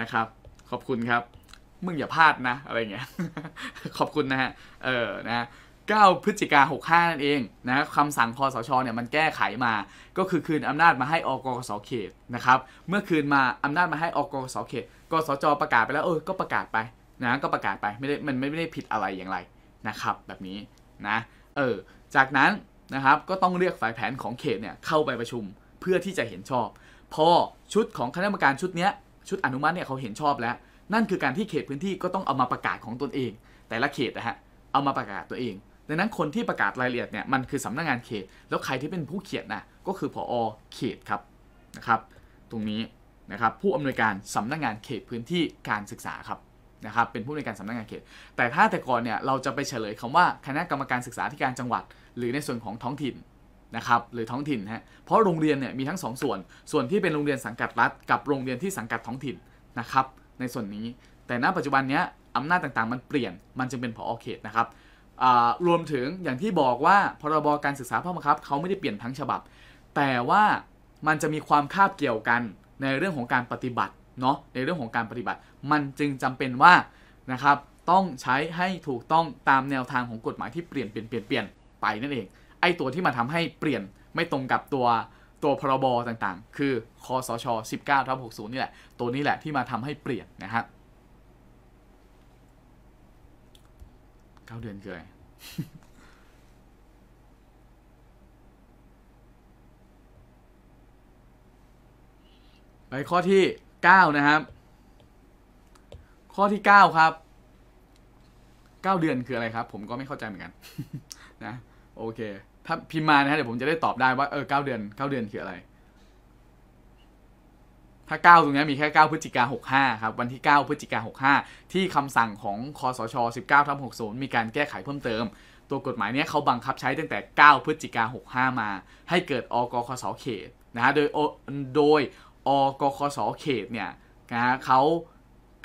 นะครับ ขอบคุณครับมึงอย่าพลาดนะอะไรเงี้ย ขอบคุณนะฮะ เออ นะเก้าพฤศจิกาหหก้านั่นเองนะคำสั่งคอสชเนี่ยมันแก้ไขมา ก็คือคืนอำนาจมาให้อกกสเขตนะครับ เมื่อคืนมาอำนาจมาให้อกกสเขต กสจประกาศไปแล้ว เออ ก็ประกาศไปนะ ก็ประกาศไปไม่ได้ มันไม่ได้ผิดอะไรอย่างไรนะครับแบบนี้นะ เออ จากนั้นนะครับก็ต้องเรียกฝ่ายแผนของเขตเนี่ยเข้าไปประชุมเพื่อที่จะเห็นชอบ พอชุดของคณะกรรมการชุดนี้ชุดอนุมัติเนี่ยเขาเห็นชอบแล้วนั่นคือการที่เขตพื้นที่ก็ต้องเอามาประกาศของตนเอง แต่ละเขตนะฮะเอามาประกาศตัวเอง ดังนั้นคนที่ประกาศรายละเอียดเนี่ยมันคือสำนักงงานเขต แล้วใครที่เป็นผู้เขียนนะก็คือผอ เขตครับนะครับ ตรงนี้นะครับผู้อำนวยการสำนักงงานเขตพื้นที่การศึกษาครับนะครับเป็นผู้ในการสำนักงงานเขต แต่ถ้าแต่ก่อนเนี่ยเราจะไปเฉลยคำว่าคณะกรรมการศึกษาธิการจังหวัดหรือในส่วนของท้องถิ่นนะครับ หรือท้องถิ่นฮะเพราะโรงเรียนเนี่ยมีทั้ง2สส่วนส่วนที่เป็นโรงเรียนสังกัดรัฐกับโรงเรียนที่สังกัดท้องถิ่นนะครับในส่วนนี้ แต่ณปัจจุบันเนี้ยอำนาจต่างๆมันเปลี่ยน มันจึงเป็นผออเขตนะครับรวมถึงอย่างที่บอกว่า พรบการศึกษาพ่คมังับเขาไม่ได้เปลี่ยนทั้งฉบับ แต่ว่ามันจะมีความคาบเกี่ยวกันในเรื่องของการปฏิบัติ เนาะในเรื่องของการปฏิบัติ มันจึงจำเป็นว่า นะครับ ต้องใช้ให้ถูกต้องตามแนวทางของกฎหมายที่เปลี่ยนเปลี่ยนเปลี่ยนเปลี่ยนไปนั่นเอง ไอตัวที่มาทำให้เปลี่ยนไม่ตรงกับตัวตัวพรบ ต่างๆ คือคอสช 19ทับ60 นี่แหละ ตัวนี้แหละที่มาทำให้เปลี่ยนนะับ เก้าเดือนเกินไปข้อที่9นะครับ ข้อที่9ครับ9เดือนคืออะไรครับ ผมก็ไม่เข้าใจเหมือนกัน นะ โอเคถ้าพิมพ์มานะฮะเดี๋ยวผมจะได้ตอบได้ว่า เออเก้าเดือนเก้าเดือนคืออะไร ถ้าเก้าตรงนี้มีแค่เก้าพฤศจิกาหกห้าครับ วันที่เก้าพฤศจิกาหกห้าที่คำสั่งของคอสชสิบเก้าทับหกศูนย์มีการแก้ไขเพิ่มเติม ตัวกฎหมายนี้เขาบังคับใช้ตั้งแต่เก้าพฤศจิกาหกห้ามาให้เกิดอกคสเขตนะฮะ โดยโดยอกคสเขตเนี่ยนะฮะเขา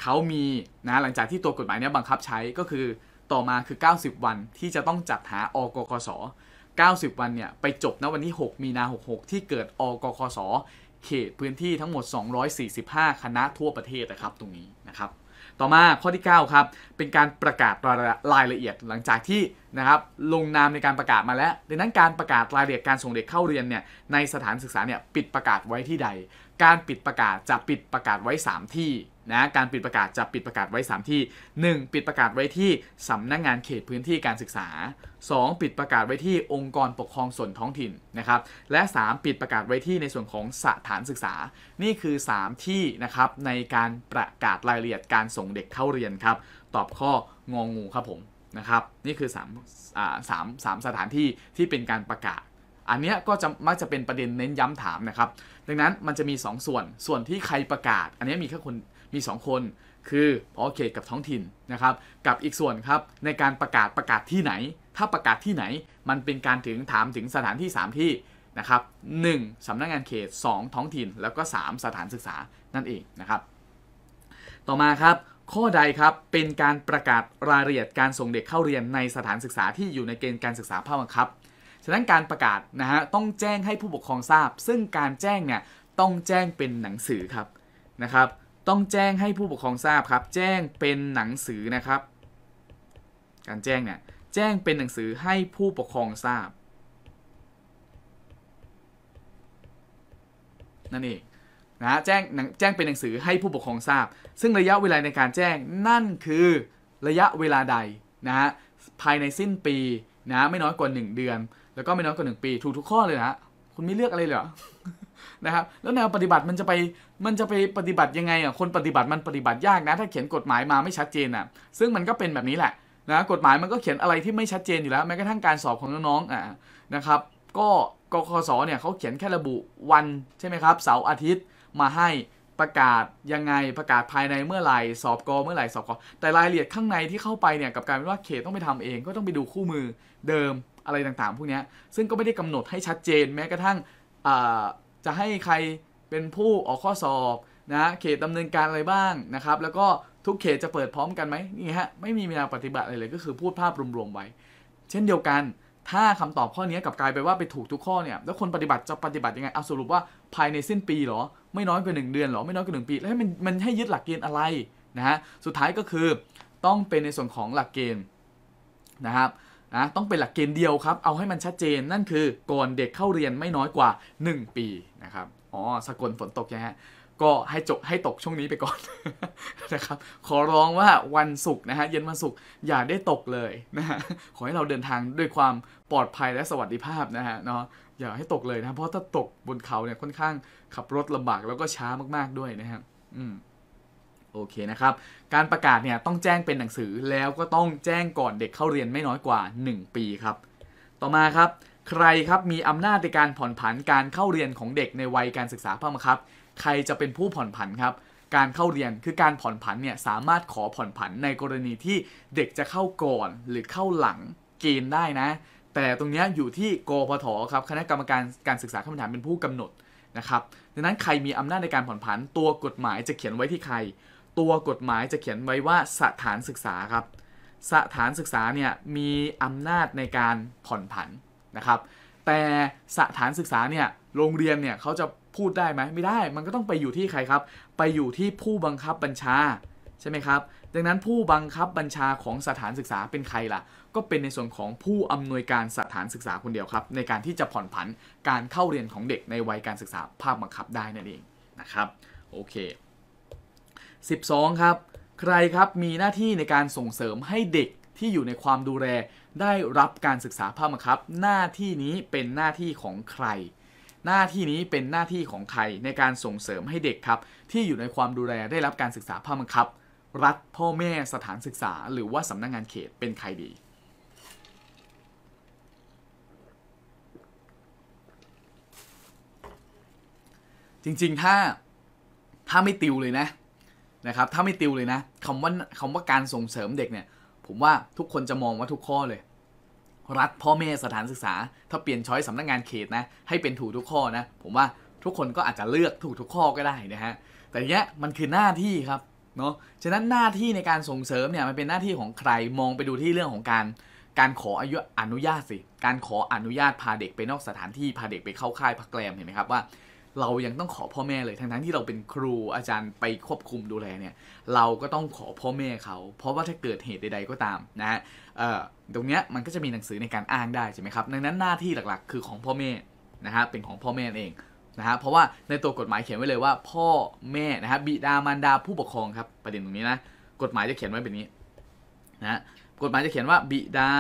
เขามีนะหลังจากที่ตัวกฎหมายนี้บังคับใช้ก็คือต่อมาคือ 90 วันที่จะต้องจัดหาอกคส90วันเนี่ยไปจบณวันที่ 6มีนา66ที่เกิดอกคสเขตพื้นที่ทั้งหมด 245 คณะทั่วประเทศนะครับตรงนี้นะครับต่อมาข้อที่9ครับเป็นการประกาศรายละเอียดหลังจากที่นะครับลงนามในการประกาศมาแล้วดังนั้นการประกาศรายละเอียดการส่งเด็กเข้าเรียนเนี่ยในสถานศึกษาเนี่ยปิดประกาศไว้ที่ใด การปิดประกาศจะปิดประกาศไว้ 3 ที่นะการปิดประกาศจะปิดประกาศไว้ 3 ที่ 1. ปิดประกาศไว้ที่สำนักงงานเขตพื้นที่การศึกษา 2. ปิดประกาศไว้ที่องค์กรปกครองส่วนท้องถิ่นนะครับ และ 3. ปิดประกาศไว้ที่ในส่วนของสถานศึกษา นี่คือ 3 ที่นะครับในการประกาศรายละเอียดการส่งเด็กเข้าเรียนครับ ตอบข้ององูครับผมนะครับ นี่คือ3าสามสามสถานที่ที่เป็นการประกาศ อันเนี้ยก็จะมักจะเป็นประเด็นเน้นย้ำถามนะครับ ดังนั้นมันจะมี2สส่วน ส่วนที่ใครประกาศ อันนี้มีแค่คนมี2คนคือพอเขตกับท้องถิ่นนะครับ กับอีกส่วนครับในการประกาศประกาศที่ไหน ถ้าประกาศที่ไหนมันเป็นการถึงถามถึงสถานที่ 3 ที่นะครับหนึ่งสำนักงงานเขต 2 ท้องถิ่น แล้วก็ 3 สถานศึกษานั่นเองนะครับ ต่อมาครับข้อใดครับเป็นการประกาศรายละเอียดการส่งเด็กเข้าเรียนในสถานศึกษาที่อยู่ในเกณฑ์การศึกษาภาคบังคับฉะนั้นการประกาศนะฮะต้องแจ้งให้ผู้ปกครองทราบ ซึ่งการแจ้งเนี่ยต้องแจ้งเป็นหนังสือครับนะครับต้องแจ้งให้ผู้ปกครองทราบครับ แจ้งเป็นหนังสือนะครับ การแจ้งเนี่ยแจ้งเป็นหนังสือให้ผู้ปกครองทราบ นั่นเองนะแจ้งแจ้งเป็นหนังสือให้ผู้ปกครองทราบ ซึ่งระยะเวลาในการแจ้งนั่นคือระยะเวลาใดนะฮะภายในสิ้นปีนะ ไม่น้อยกว่า 1 เดือน แล้วก็ไม่น้อยกว่า 1 ปีถูกทุกข้อเลยนะ คุณไม่เลือกอะไรเหรอนะครับแล้วแนวปฏิบัติมันจะไปมันจะไปปฏิบัติยังไงอ่ะคนปฏิบัติมันปฏิบัติยากนะ ถ้าเขียนกฎหมายมาไม่ชัดเจนอ่ะ ซึ่งมันก็เป็นแบบนี้แหละนะกฎหมายมันก็เขียนอะไรที่ไม่ชัดเจนอยู่แล้วแม้กระทั่งการสอบของน้องๆอ่ะนะครับ ก็กคสเนี่ยเขาเขียนแค่ระบุวันใช่ไหมครับเสาร์อาทิตย์มาให้ประกาศยังไงประกาศภายในเมื่อไหร่สอบกอเมื่อไหร่สอบกอแต่รายละเอียดข้างในที่เข้าไปเนี่ยกับการว่าเขตต้องไปทำเองก็ต้องไปดูคู่มือเดิมอะไรต่างๆ พวกนี้ซึ่งก็ไม่ได้กำหนดให้ชัดเจนแม้กระทั่งจะให้ใครเป็นผู้ออกข้อสอบนะเขตดำเนินการอะไรบ้างนะครับ แล้วก็ทุกเขตจะเปิดพร้อมกันไหมนี่ฮะไม่มีเวลาปฏิบัติอะไรเลยก็คือพูดภาพรวมๆไว้ เช่นเดียวกันถ้าคำตอบข้อนี้กับกลายไปว่าไปถูกทุกข้อเนี่ยแล้วคนปฏิบัติจะปฏิบัติยังไงเอาสรุปว่าภายในสิ้นปีหรอไม่น้อยกว่า1เดือนหรอไม่น้อยกว่า1ปีแล้วมันมันให้ยึดหลักเกณฑ์อะไรนะฮะสุดท้ายก็คือต้องเป็นในส่วนของหลักเกณฑ์นะครับนะต้องเป็นหลักเกณฑ์เดียวครับ เอาให้มันชัดเจน นั่นคือก่อนเด็กเข้าเรียนไม่น้อยกว่า 1 ปีนะครับ อ๋อสกลฝนตกใช่ฮะ ก็ให้จบให้ตกช่วงนี้ไปก่อนนะครับ ขอร้องว่าวันศุกร์นะฮะเย็นวันศุกร์อย่าได้ตกเลยนะฮะ ขอให้เราเดินทางด้วยความปลอดภัยและสวัสดิภาพนะฮะเนาะอย่าให้ตกเลยนะ เพราะถ้าตกบนเขาเนี่ยค่อนข้างขับรถลำบากแล้วก็ช้ามาก ๆด้วยนะฮะ อืมโอเคนะครับ การประกาศเนี่ยต้องแจ้งเป็นหนังสือแล้วก็ต้องแจ้งก่อนเด็กเข้าเรียนไม่น้อยกว่า 1 ปีครับ ต่อมาครับ ใครครับมีอำนาจในการผ่อนผันการเข้าเรียนของเด็กในวัยการศึกษาเพิ่มครับ ใครจะเป็นผู้ผ่อนผันครับ การเข้าเรียนคือการผ่อนผันเนี่ยสามารถขอผ่อนผันในกรณีที่เด็กจะเข้าก่อนหรือเข้าหลังเกณฑ์ได้นะ แต่ตรงนี้อยู่ที่กพทครับคณะกรรมการการศึกษาขั้นพื้นฐานเป็นผู้กำหนดนะครับ ดังนั้นใครมีอำนาจในการผ่อนผันตัวกฎหมายจะเขียนไว้ที่ใครตัวกฎหมายจะเขียนไว้ว่าสถานศึกษาครับ สถานศึกษาเนี่ยมีอำนาจในการผ่อนผันนะครับแต่สถานศึกษาเนี่ยโรงเรียนเนี่ยเขาจะพูดได้ไหมไม่ได้มันก็ต้องไปอยู่ที่ใครครับ ไปอยู่ที่ผู้บังคับบัญชาใช่ไหมครับดังนั้นผู้บังคับบัญชาของสถานศึกษาเป็นใครล่ะ ก็เป็นในส่วนของผู้อำนวยการสถานศึกษาคนเดียวครับ ในการที่จะผ่อนผันการเข้าเรียนของเด็กในวัยการศึกษาภาพบังคับได้นั่นเองนะครับโอเค12 ครับ ใครครับมีหน้าที่ในการส่งเสริมให้เด็กที่อยู่ในความดูแลได้รับการศึกษาภาพบังคับ หน้าที่นี้เป็นหน้าที่ของใคร หน้าที่นี้เป็นหน้าที่ของใครในการส่งเสริมให้เด็กครับ ที่อยู่ในความดูแลได้รับการศึกษาภาพบังคับ รัฐพ่อแม่สถานศึกษาหรือว่าสำนักงงานเขตเป็นใครดี จริงๆถ้าถ้าไม่ติวเลยนะนะครับถ้าไม่ติวเลยนะคำว่าคำว่าการส่งเสริมเด็กเนี่ยผมว่าทุกคนจะมองว่าทุกข้อเลยรัฐพ่อแม่สถานศึกษา ถ้าเปลี่ยนช้อยสำนักงงานเขตนะ ให้เป็นถูกทุกข้อนะผมว่าทุกคนก็อาจจะเลือกถูกทุกข้อก็ได้นะฮะแต่เนี้ยมันคือหน้าที่ครับเนาะฉะนั้นหน้าที่ในการส่งเสริมเนี่ยมันเป็นหน้าที่ของใครมองไปดูที่เรื่องของการ การขออายุอนุญาตสิการขออนุญาตพาเด็กไปนอกสถานที่พาเด็กไปเข้าค่ายพักแรมเห็นไหมครับว่าเรายังต้องขอพ่อแม่เลยทั้งๆที่เราเป็นครูอาจารย์ไปควบคุมดูแลเนี่ยเราก็ต้องขอพ่อแม่เขาเพราะว่าถ้าเกิดเหตุใดๆก็ตามนะฮะตรงเนี้ยมันก็จะมีหนังสือในการอ้างได้ใช่ไหมครับดังนั้นหน้าที่หลักๆคือของพ่อแม่นะฮะเป็นของพ่อแม่เองนะฮะเพราะว่าในตัวกฎหมายเขียนไว้เลยว่า พ่อแม่นะฮะบิดามารดาผู้ปกครองครับประเด็นตรงนี้นะกฎหมายจะเขียนไว้แบบนี้นะกฎหมายจะเขียนว่าบิดา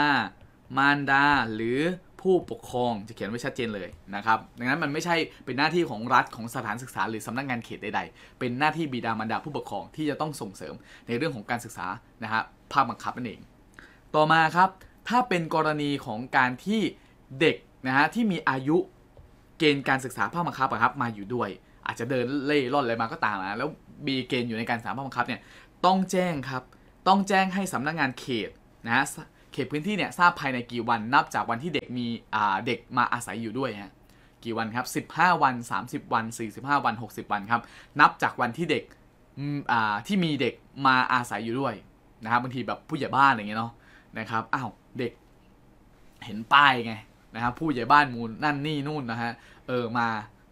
มารดาหรือผู้ปกครองจะเขียนไว้ชัดเจนเลยนะครับดังนั้นมันไม่ใช่เป็นหน้าที่ของรัฐของสถานศึกษาหรือสำนักงงานเขตใดๆ เป็นหน้าที่บิดามารดาผู้ปกครองที่จะต้องส่งเสริมในเรื่องของการศึกษานะฮะภาพบังคับนั่นเอง ต่อมาครับถ้าเป็นกรณีของการที่เด็กนะฮะที่มีอายุเกณฑ์การศึกษาภาคบังคับครับมาอยู่ด้วย อาจจะเดินเล่ร่อนอะไรมาก็ตามนะแล้วมีเกณฑ์อยู่ในการศึกษาภาคบังคับเนี่ยต้องแจ้งครับต้องแจ้งให้สำนักงงานเขตนะฮะเขตพื้นที่เนี่ยทราบภายในกี่วันนับจากวันที่เด็กมีเด็กมาอาศัยอยู่ด้วยฮะกี่วันครับ15วัน30วัน45วัน 60 วันครับนับจากวันที่เด็กที่มีเด็กมาอาศัยอยู่ด้วยนะครับบางทีแบบผู้ใหญ่บ้านอะไรเงี้ยเนาะนะครับอ้าวเด็กเห็นป้ายไงนะครับผู้ใหญ่บ้านมูลนั่นนี่นู่นนะฮะเออมา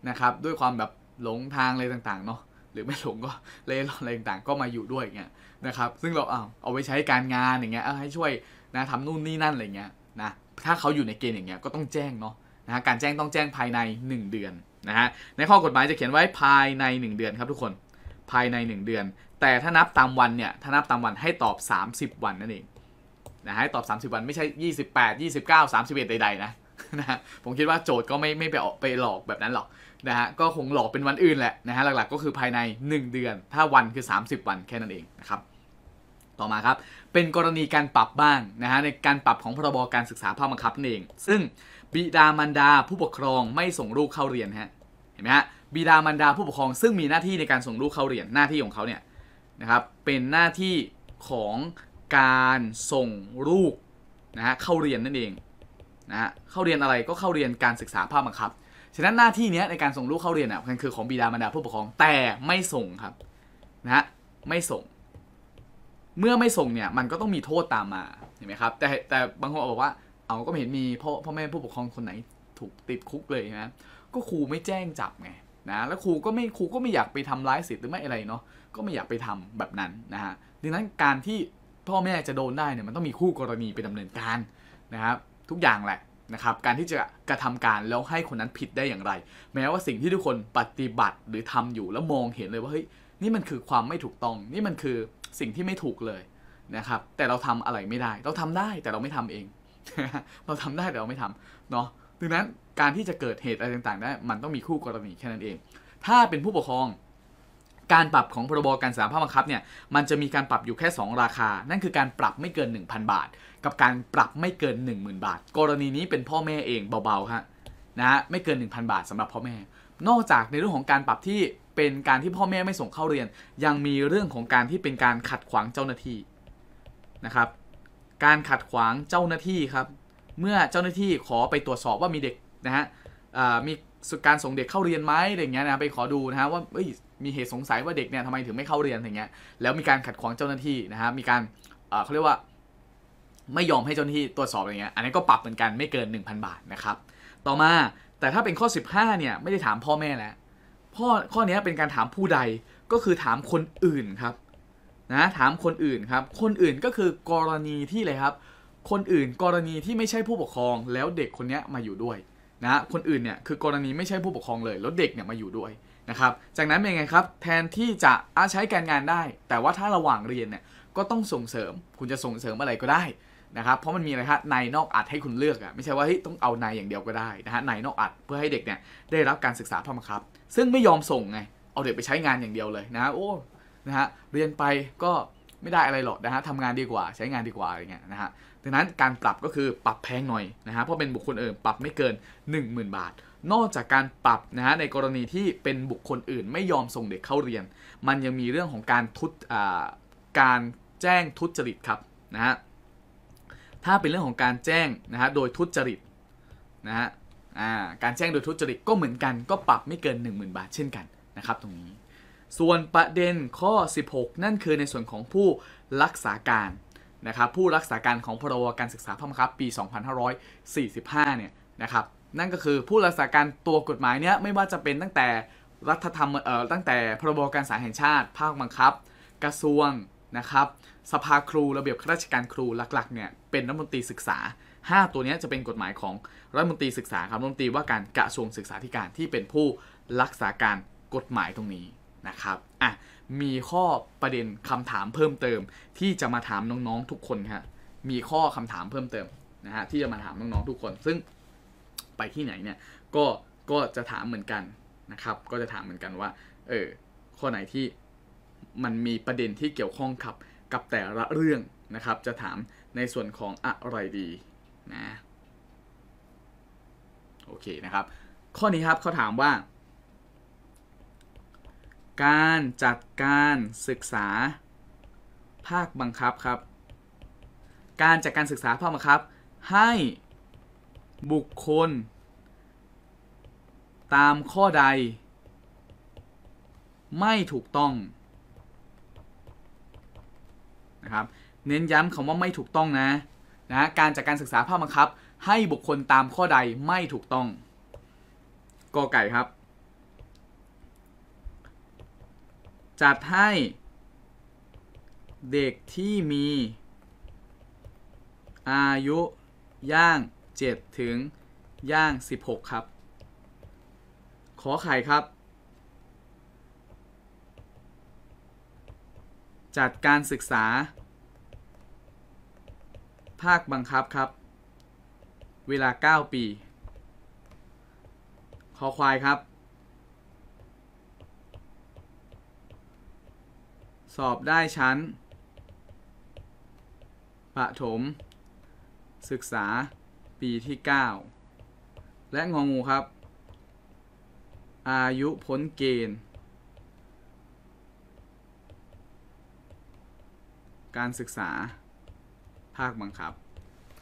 นะครับด้วยความแบบหลงทางอะไรต่างๆเนาะหรือไม่หลงก็เล่ร่อนอะไรต่างๆก็มาอยู่ด้วยเงี้ยนะครับซึ่งเราเอาเอาไว้ใช้การงานอย่างเงี้ยให้ช่วยนะทำนู่นนี่นั่นอะไรเงี้ยนะ ถ้าเขาอยู่ในเกณฑ์อย่างเงี้ยก็ต้องแจ้งเนาะนะการแจ้งต้องแจ้งภายใน 1 เดือนนะฮะ ในข้อกฎหมายจะเขียนไว้ภายใน 1 เดือนครับทุกคน ภายใน 1 เดือน แต่ถ้านับตามวันเนี่ย ถ้านับตามวันให้ตอบ 30 วันนั่นเองนะให้ตอบ 30 วันไม่ใช่ 28 29 31 ใดๆนะนะ ผมคิดว่าโจทย์ก็ไม่ไม่ไปออกไปหลอกแบบนั้นหรอกนะฮะ ก็คงหลอกเป็นวันอื่น แหละนะฮะหลักๆก็คือภายใน 1 เดือน ถ้าวันคือ 30 วันแค่นั้นเองนะครับต่อมาครับเป็นกรณีการปรับบ้างนะฮะในการปรับของพรบการศึกษาภาคบังคับนั่นเองซึ่งบิดามารดาผู้ปกครองไม่ส่งลูกเข้าเรียนฮะเห็นไหมฮะบิดามารดาผู้ปกครอง ซึ่งมีหน้าที่ในการส่งลูกเข้าเรียนหน้าที่ของเขาเนี่ยนะครับเป็นหน้าที่ของการส่งลูกนะฮะเข้าเรียนนั่นเองนะฮะเข้าเรียนอะไรก็เข้าเรียนการศึกษาภาคบังคับฉะนั้นหน้าที่นี้ในการส่งลูกเข้าเรียนอ่ะมันคือของบิดามารดาผู้ปกครองแต่ไม่ส่งครับนะฮะไม่ส่งเมื่อไม่ส่งเนี่ย มันก็ต้องมีโทษตามมาเห็นไหมครับแต่แต่บางคนบอกว่าเอาก็เห็นมีพ่อพ่อแม่ผู้ปกครองคนไหนถูกติดคุกเลยนะก็ครูไม่แจ้งจับไงนะแล้วครูก็ไม่ครูก็ไม่อยากไปทำร้ายสิทธิ์หรือไม่อะไรเนาะก็ไม่อยากไปทำแบบนั้นนะฮะดังนั้นการที่พ่อแม่จะโดนได้เนี่ยมันต้องมีคู่กรณีไปดำเนินการนะครับทุกอย่างแหละนะครับ การที่จะกระทำการแล้วให้คนนั้นผิดได้อย่างไร แม้ว่าสิ่งที่ทุกคนปฏิบัติหรือทำอยู่แล้วมองเห็นเลยว่าเฮ้ยนี่มันคือความไม่ถูกต้องนี่มันคือสิ่งที่ไม่ถูกเลยนะครับ แต่เราทำอะไรไม่ได้เราทำได้แต่เราไม่ทำเอง เราทำได้แต่เราไม่ทำเนาะดังนั้นการที่จะเกิดเหตุอะไรต่างๆ ได้ มันต้องมีคู่กรณีแค่นั้นเอง ถ้าเป็นผู้ปกครองการปรับของพรบการสารภาพบังคับเนี่ยมันจะมีการปรับอยู่แค่ 2 ราคา นั่นคือการปรับไม่เกิน 1,000 บาท กับการปรับไม่เกิน 10,000 บาท กรณีนี้เป็นพ่อแม่เองเบาๆฮะนะไม่เกิน 1,000 บาท สำหรับพ่อแม่ นอกจากในเรื่องของการปรับที่เป็นการที่พ่อแม่ไม่ส่งเข้าเรียน ยังมีเรื่องของการที่เป็นการขัดขวางเจ้าหน้าที่นะครับการขัดขวางเจ้าหน้าที่ครับเมื่อเจ้าหน้าที่ขอไปตรวจสอบว่ามีเด็กนะฮะมีการส่งเด็กเข้าเรียนไหมอะไรเงี้ยนะไปขอดูนะฮะว่ามีเหตุสงสัยว่าเด็กเนี่ยทำไมถึงไม่เข้าเรียนอย่างเงี้ยแล้วมีการขัดขวางเจ้าหน้าที่นะฮะมีการเขาเรียกว่าไม่ยอมให้เจ้าหน้าที่ตรวจสอบอะไรเงี้ยอันนี้ก็ปรับเหมือนกันไม่เกิน 1,000 บาทนะครับต่อมาแต่ถ้าเป็นข้อ 15เนี่ยไม่ได้ถามพ่อแม่แล้วพ่อข้อนี้เป็นการถามผู้ใด ก็คือถามคนอื่น ครับ นะ ถามคนอื่นครับ คนอื่นก็คือกรณีที่เลยครับ คนอื่นกรณีที่ไม่ใช่ผู้ปกครอง แล้วเด็กคนนี้มาอยู่ด้วย นะ คนอื่นเนี่ยคือกรณีไม่ใช่ผู้ปกครองเลย แล้วเด็กเนี่ยมาอยู่ด้วยนะครับ จากนั้นเป็นไงครับ แทนที่จะอาใช้การงานได้ แต่ว่าถ้าระหว่างเรียนเนี่ย ก็ต้องส่งเสริม คุณจะส่งเสริมอะไรก็ได้นะครับ เพราะมันมีอะไรครับในนอกอัดให้คุณเลือกอะไม่ใช่ว่าเฮ้ยต้องเอาในอย่างเดียวก็ได้นะฮะในนอกอัดเพื่อให้เด็กเนี่ยได้รับการศึกษาเอ่าครับซึ่งไม่ยอมส่งไง เอาเด็กไปใช้งานอย่างเดียวเลยนะ โอ้ นะฮะ เรียนไปก็ไม่ได้อะไรหรอกนะฮะทำงานดีกว่า ใช้งานดีกว่าอะไรเงี้ยนะฮะดังนั้นการปรับก็คือปรับแพงหน่อยนะฮะ เพราะเป็นบุคคลอื่นปรับไม่เกิน 10,000 บาท นอกจากการปรับนะฮะ ในกรณีที่เป็นบุคคลอื่นไม่ยอมส่งเด็กเข้าเรียน มันยังมีเรื่องของการทุจการแจ้งทุจริตครับนะฮะ ถ้าเป็นเรื่องของการแจ้งนะฮะ โดยทุจริตนะฮะการแจ้งโดยทุจริตก็เหมือนกัน ก็ปรับไม่เกิน 10,000บาทเช่นกันนะครับตรงนี้ส่วนประเด็นข้อ 16 นั่นคือในส่วนของผู้รักษาการนะครับผู้รักษาการของพรบการศึกษาพมครับปี 2545เนี่ยนะครับนั่นก็คือผู้รักษาการตัวกฎหมายเนี้ยไม่ว่าจะเป็นตั้งแต่รัฐธรรมเอ่อตั้งแต่พรบการศึกษาแห่งชาติภาคบังคับ กระทรวงนะครับสภาครูระเบียบข้าราชการครูหลักๆเนี่ยเป็นรัฐมนตรีศึกษา5ตัวนี้จะเป็นกฎหมายของรัฐมนตรีศึกษาครับ รัฐมนตรีว่าการกระทรวงศึกษาธิการที่เป็นผู้รักษาการกฎหมายตรงนี้นะครับ อ่ะ มีข้อประเด็นคำถามเพิ่มเติม ที่จะมาถามน้องๆทุกคนครับมีข้อคำถามเพิ่มเติมนะฮะที่จะมาถามน้องๆทุกคน ซึ่งไปที่ไหนเนี่ยก็ก็จะถามเหมือนกันนะครับ ก็จะถามเหมือนกันว่า เออข้อไหนที่มันมีประเด็นที่เกี่ยวข้องกับกับแต่ละเรื่องนะครับ จะถามในส่วนของอะไรดีนะ โอเคนะครับ ข้อนี้ครับเขาถามว่า การจัดการศึกษาภาคบังคับครับ การจัดการศึกษาภาคบังคับ ให้บุคคล ตามข้อใด ไม่ถูกต้องนะครับ เน้นย้ำคำว่าไม่ถูกต้องนะนะการจัดกการศึกษาภาคบังคับให้บุคคลตามข้อใดไม่ถูกต้องกอไก่ครับ จัดให้เด็กที่มี อายุย่าง 7 ถึงย่าง 16 ครับ ขอไข่ครับ จัดการศึกษาภาคบังคับครับ เวลา 9 ปี คอควายครับ สอบได้ชั้น ประถม ศึกษา ปีที่ 9 และงองูครับ อายุพ้นเกณฑ์ การศึกษาภาคบังคับ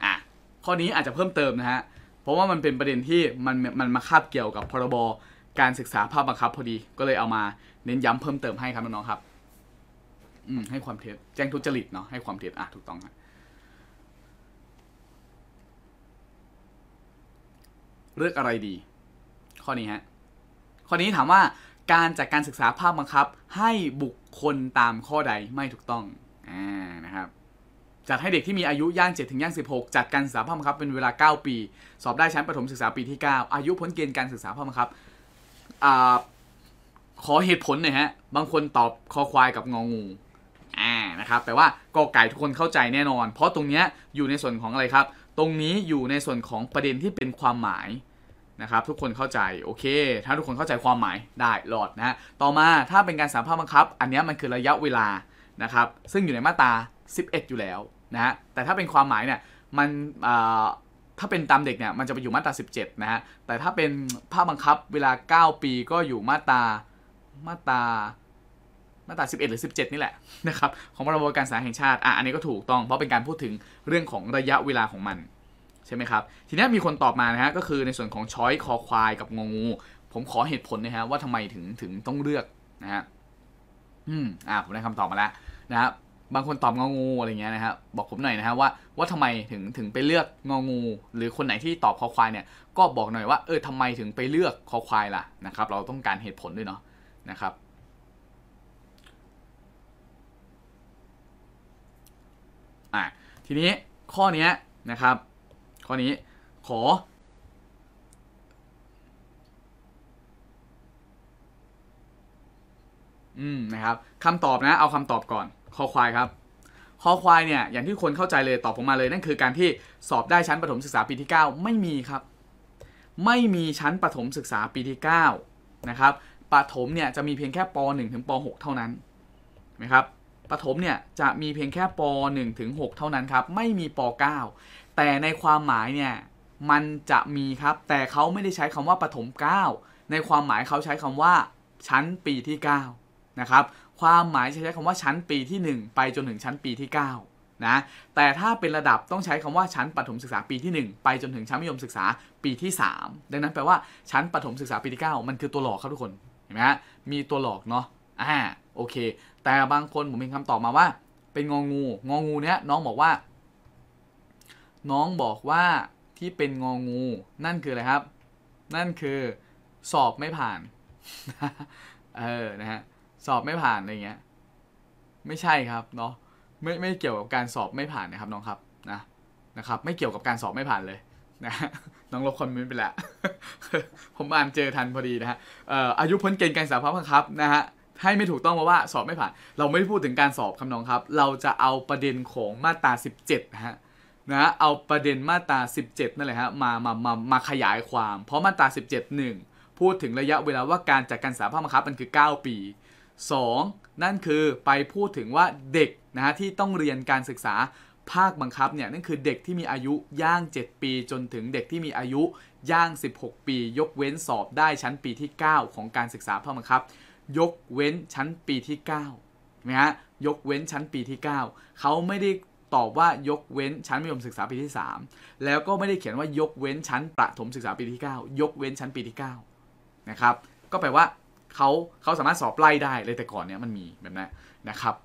อ่ะ ข้อนี้อาจจะเพิ่มเติมนะฮะ เพราะว่ามันเป็นประเด็นที่มันมันมาคาบเกี่ยวกับพรบ การศึกษาภาคบังคับ พอดี ก็เลยเอามาเน้นย้ำเพิ่มเติมให้ครับน้องๆครับ อืมให้ความเท็จแจ้งทุจริตเนาะ ให้ความเท็จอ่ะ ถูกต้องครับเลือกอะไรดี ข้อนี้ฮะ ข้อนี้ถามว่า การจัดกการศึกษาภาคบังคับ ให้บุคคลตามข้อใดไม่ถูกต้องจัดให้เด็กที่มีอายุย่าง7ถึงย่าง16 จัดการศึกษาพ่อมครับเป็นเวลา 9 ปี สอบได้ชั้นประถมศึกษาปีที่9อายุพ้นเกณฑ์การศึกษาพ่อมครับอขอเหตุผลหน่อยฮะบางคนตอบคอควายกับงองูอ่านะครับแต่ว่ากอไก่ทุกคนเข้าใจแน่นอน เพราะตรงนี้อยู่ในส่วนของอะไรครับ ตรงนี้อยู่ในส่วนของประเด็นที่เป็นความหมาย นะครับทุกคนเข้าใจ โอเค ถ้าทุกคนเข้าใจความหมายได้หลอดนะฮะต่อมาถ้าเป็นการสัมภา์บังคับ อันนี้มันคือระยะเวลานะครับซึ่งอยู่ในมาตรา 11 อยู่แล้วนะฮะแต่ถ้าเป็นความหมายเนี่ย มันถ้าเป็นตามเด็กเนี่ยมันจะไปอยู่มาตรา 17นะฮะแต่ถ้าเป็นภาพบังคับเวลา 9 ปีก็อยู่มาตรามาตรามาตรา 11 หรือ 17 นี่แหละนะครับของพรบการสาแห่งชาติอ่ะอันนี้ก็ถูกต้องเพราะเป็นการพูดถึงเรื่องของระยะเวลาของมัน ใช่ไหมครับ ทีนี้มีคนตอบมานะฮะก็คือในส่วนของช้อยคอควายกับงงู ผมขอเหตุผลนะฮะว่าทำไมถึงถึงต้องเลือกนะฮะอืมอ่าผมได้คำตอบมาแล้ว นะครับบางคนตอบงองู อะไรเงี้ยนะครับบอกผมหน่อยนะับว่า ว่าทำไมถึงถึงไปเลือกงองู หรือคนไหนที่ตอบคอควายเนี่ย ก็บอกหน่อยว่าเออทำไมถึงไปเลือกคอควายล่ะนะครับ เราต้องการเหตุผลด้วยเนาะนะครับอ่ะทีนี้ข้อนี้นะครับ ข้อนี้ ขอ อืมนะครับคำตอบนะ เอาคำตอบก่อนคอควายครับคอควายเนี่ยอย่างที่คนเข้าใจเลยตอบผมมาเลยนั่นคือการที่สอบได้ชั้นประถมศึกษาปีที่ 9 ไม่มีครับ ไม่มีชั้นประถมศึกษาปีที่9นะครับประถมเนี่ยจะมีเพียงแค่ป .1 ถึงป .6 เท่านั้นนะครับประถมเนี่ยจะมีเพียงแค่ป .1 ถึง6เท่านั้นครับไม่มีป .9 แต่ในความหมายเนี่ยมันจะมีครับ แต่เขาไม่ได้ใช้คำว่าประถม 9 ในความหมายเขาใช้คำว่า ชั้นปีที่9นะครับความหมายใช้คำว่าชั้นปีที่ 1 ไปจนถึงชั้นปีที่9นะแต่ถ้าเป็นระดับต้องใช้คำว่าชั้นปฐมศึกษาปีที่ 1 ไปจนถึงชั้นมัธยมศึกษาปีที่3 ดังนั้นแปลว่าชั้นปฐมศึกษาปีที่ 9 มันคือตัวหลอกครับทุกคนเห็นไหมฮะมีตัวหลอกเนาะอ่าโอเค แต่บางคนผมมีคำตอบมาว่า เป็นงองูงองูเนี้ยน้องบอกว่า น้องบอกว่าที่เป็นงองูนั่นคืออะไรครับ นั่นคือ สอบไม่ผ่านเออนะฮะสอบไม่ผ่านอะไรเงี้ย ไม่ใช่ครับเนาะ ไม่ไม่เกี่ยวกับการสอบไม่ผ่านนะครับน้องครับนะนะครับไม่เกี่ยวกับการสอบไม่ผ่านเลยนะน้องลบคอมเมนต์ไปแล้วผมอ่านเจอทันพอดีนะฮะอายุพ้นเกณฑ์การสอบพังครับนะฮะให้ไม่ถูกต้องเพราะว่าสอบไม่ผ่าน เราไม่พูดถึงการสอบคำน้องครับ เราจะเอาประเด็นของมาตรา 17นะฮะนะเอาประเด็นมาตรา 17 นั่นแหละฮะมามา มา มาขยายความ เพราะมาตรา17 1 พูดถึงระยะเวลาว่าการจัดการสาภาพบังคับ มันคือ 9 ปี 2. นั่นคือไปพูดถึงว่าเด็กนะฮะที่ต้องเรียนการศึกษาภาคบังคับเนี่ย นั่นคือเด็กที่มีอายุย่าง 7 ปีจนถึงเด็กที่มีอายุย่าง 16 ปี ยกเว้นสอบได้ชั้นปีที่ 9 ของการศึกษาภาคบังคับยกเว้นชั้นปีที่9นะฮะยกเว้นชั้นปีที่ 9เขาไม่ได้ตอบว่ายกเว้นชั้นมัธยมศึกษาปีที่ 3 แล้วก็ไม่ได้เขียนว่ายกเว้นชั้นประถมศึกษาปีที่ 9 ยกเว้นชั้นปีที่9นะครับก็แปลว่าเขาเขาสามารถสอบไล่ได้เลยแต่ก่อนเนี้ยมันมีแบบนั้นนะครับ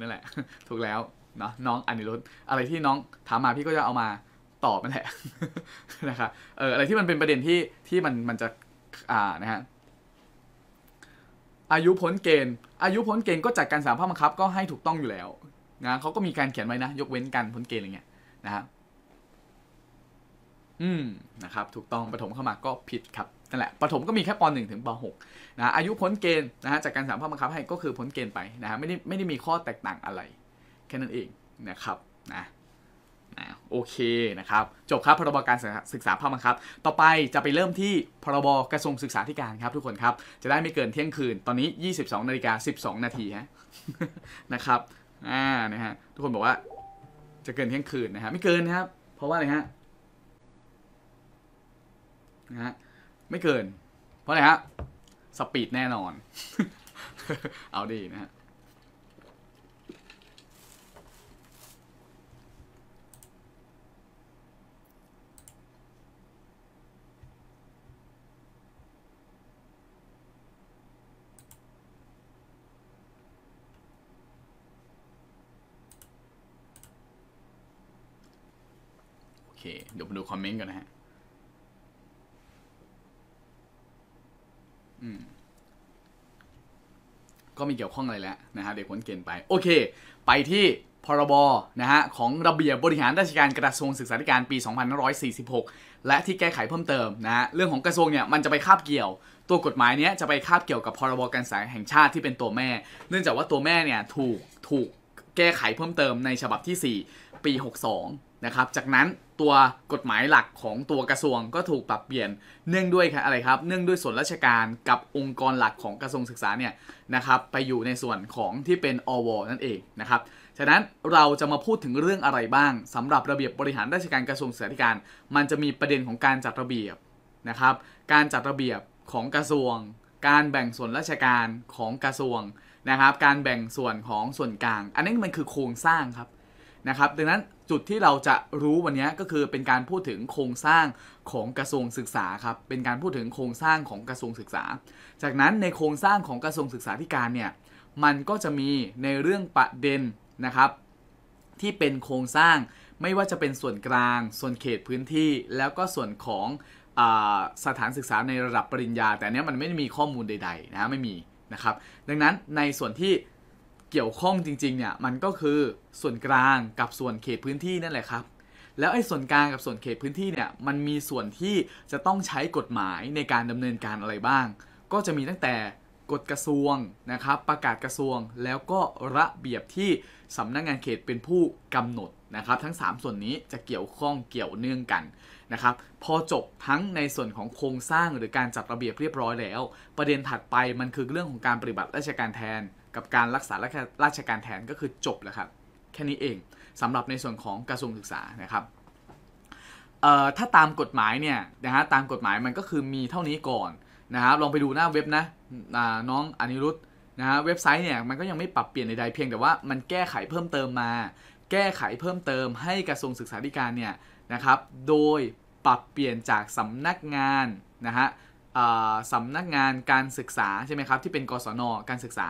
นั่นแหละ ถูกแล้วเนาะน้องอนิรุธอะไรที่น้องถามมาพี่ก็จะเอามาตอบมันแหละนะครับเอออะไรที่มันเป็นประเด็นที่ที่มันมันจะ อ่านะฮะอายุพ้นเกณฑ์ อายุพ้นเกณฑ์ก็จัดการสามภาพบังคับ ก็ให้ถูกต้องอยู่แล้ว นะเขาก็มีการเขียนไว้นะ ยกเว้นการพ้นเกณฑ์อะไรเงี้ยนะครับ อืมนะครับ ถูกต้องปฐมเข้ามาก็ผิดครับนั่นแหละประถมก็มีแค่ป .1 ถึงป .6 นะ อายุพ้นเกณฑ์นะฮะ จากการสามารถบังคับ ให้ก็คือพ้นเกณฑ์ไปนะฮะ ไม่ได้ไม่ได้มีข้อแตกต่างอะไร แค่นั้นเองนะครับ นะนะโอเคนะครับ จบครับ พรบการศึกษาภาคบังคับ ต่อไปจะไปเริ่มที่ พรบกระทรวงศึกษาธิการครับ ทุกคนครับ จะได้ไม่เกินเที่ยงคืน ตอนนี้ 22นาฬิกา12นาทีฮะนะครับ อ่า นะฮะ ทุกคนบอกว่า จะเกินเที่ยงคืนนะฮะ ไม่เกินนะครับ เพราะว่าอะไรฮะ นะฮะไม่เกิน เพราะอะไรฮะ สปีดแน่นอน เอาดีนะฮะคเดี๋ยวมาดูคอมเมนต์กันนะฮะก็ไม่เกี่ยวข้องอะไรแล้วนะฮะเดี๋ยวคนเกณฑ์ไปโอเคไปที่พรบนะฮะของระเบียบบริหารราชการกระทรวงศึกษาธิการปี 2546 และที่แก้ไขเพิ่มเติมนะฮะเรื่องของกระทรวงเนี่ยมันจะไปคาบเกี่ยว ตัวกฎหมายเนี้ยจะไปคาบเกี่ยวกับพรบการศึกษาแห่งชาติที่เป็นตัวแม่ เนื่องจากว่าตัวแม่เนี่ยถูกถูกแก้ไขเพิ่มเติมในฉบับที่ 4 ปี 62นะครับ จากนั้นตัวกฎหมายหลักของตัวกระทรวงก็ถูกปรับเปลี่ยนเนื่องด้วยอะไรครับ เนื่องด้วยส่วนราชการกับองค์กรหลักของกระทรวงศึกษาเนี่ยนะครับ ไปอยู่ในส่วนของที่เป็นอวนั่นเองนะครับฉะนั้นเราจะมาพูดถึงเรื่องอะไรบ้าง สำหรับระเบียบบริหารราชการกระทรวงศึกษาธิการ มันจะมีประเด็นของการจัดระเบียบนะครับ การจัดระเบียบของกระทรวง การแบ่งส่วนราชการของกระทรวงนะครับ การแบ่งส่วนของส่วนกลาง อันนี้มันคือโครงสร้างครับนะครับ ดังนั้นจุดที่เราจะรู้วันนี้ก็คือเป็นการพูดถึงโครงสร้างของกระทรวงศึกษาครับ เป็นการพูดถึงโครงสร้างของกระทรวงศึกษา จากนั้นในโครงสร้างของกระทรวงศึกษาธิการเนี่ย มันก็จะมีในเรื่องประเด็นนะครับ ที่เป็นโครงสร้างไม่ว่าจะเป็นส่วนกลางส่วนเขตพื้นที่ แล้วก็ส่วนของอสถานศึกษาในระดับปริญญา แต่เนี้ยมันไม่มีข้อมูลใดๆนะไม่มีนะครับ ดังนั้นในส่วนที่เกี่ยวข้องจริงๆเนี่ยมันก็คือส่วนกลางกับส่วนเขตพื้นที่นั่นแหละครับ แล้วไอ้ส่วนกลางกับส่วนเขตพื้นที่เนี่ยมันมีส่วนที่จะต้องใช้กฎหมายในการดำเนินการอะไรบ้าง ก็จะมีตั้งแต่กฎกระทรวงนะครับประกาศกระทรวงแล้วก็ระเบียบที่สำนักงงานเขตเป็นผู้กำหนดนะครับทั้ง 3 ส่วนนี้จะเกี่ยวข้องเกี่ยวเนื่องกันนะครับพอจบทั้งในส่วนของโครงสร้างหรือการจัดระเบียบเรียบร้อยแล้ว ประเด็นถัดไปมันคือเรื่องของการปฏิบัติราชการแทนกับการรักษาราชการแทนก็คือ จบแล้วครับ แค่นี้เองสำหรับในส่วนของกระทรวงศึกษานะครับถ้าตามกฎหมายเนี่ยนะฮะตามกฎหมาย มันก็คือมีเท่านี้ก่อนนะครับลองไปดูหน้าเว็บนะน้อง อนิรุตนะฮะเว็บไซต์เนี่ยมันก็ยังไม่ปรับเปลี่ยนใดๆเพียงแต่ว่ามันแก้ไขเพิ่มเติมมา แก้ไขเพิ่มเติมให้กระทรวงศึกษาธิการเนี่ยนะครับโดยปรับเปลี่ยนจากสำนักงานนะฮะสำนักงานการศึกษาใช่ไหมครับที่เป็นกศนการศึกษา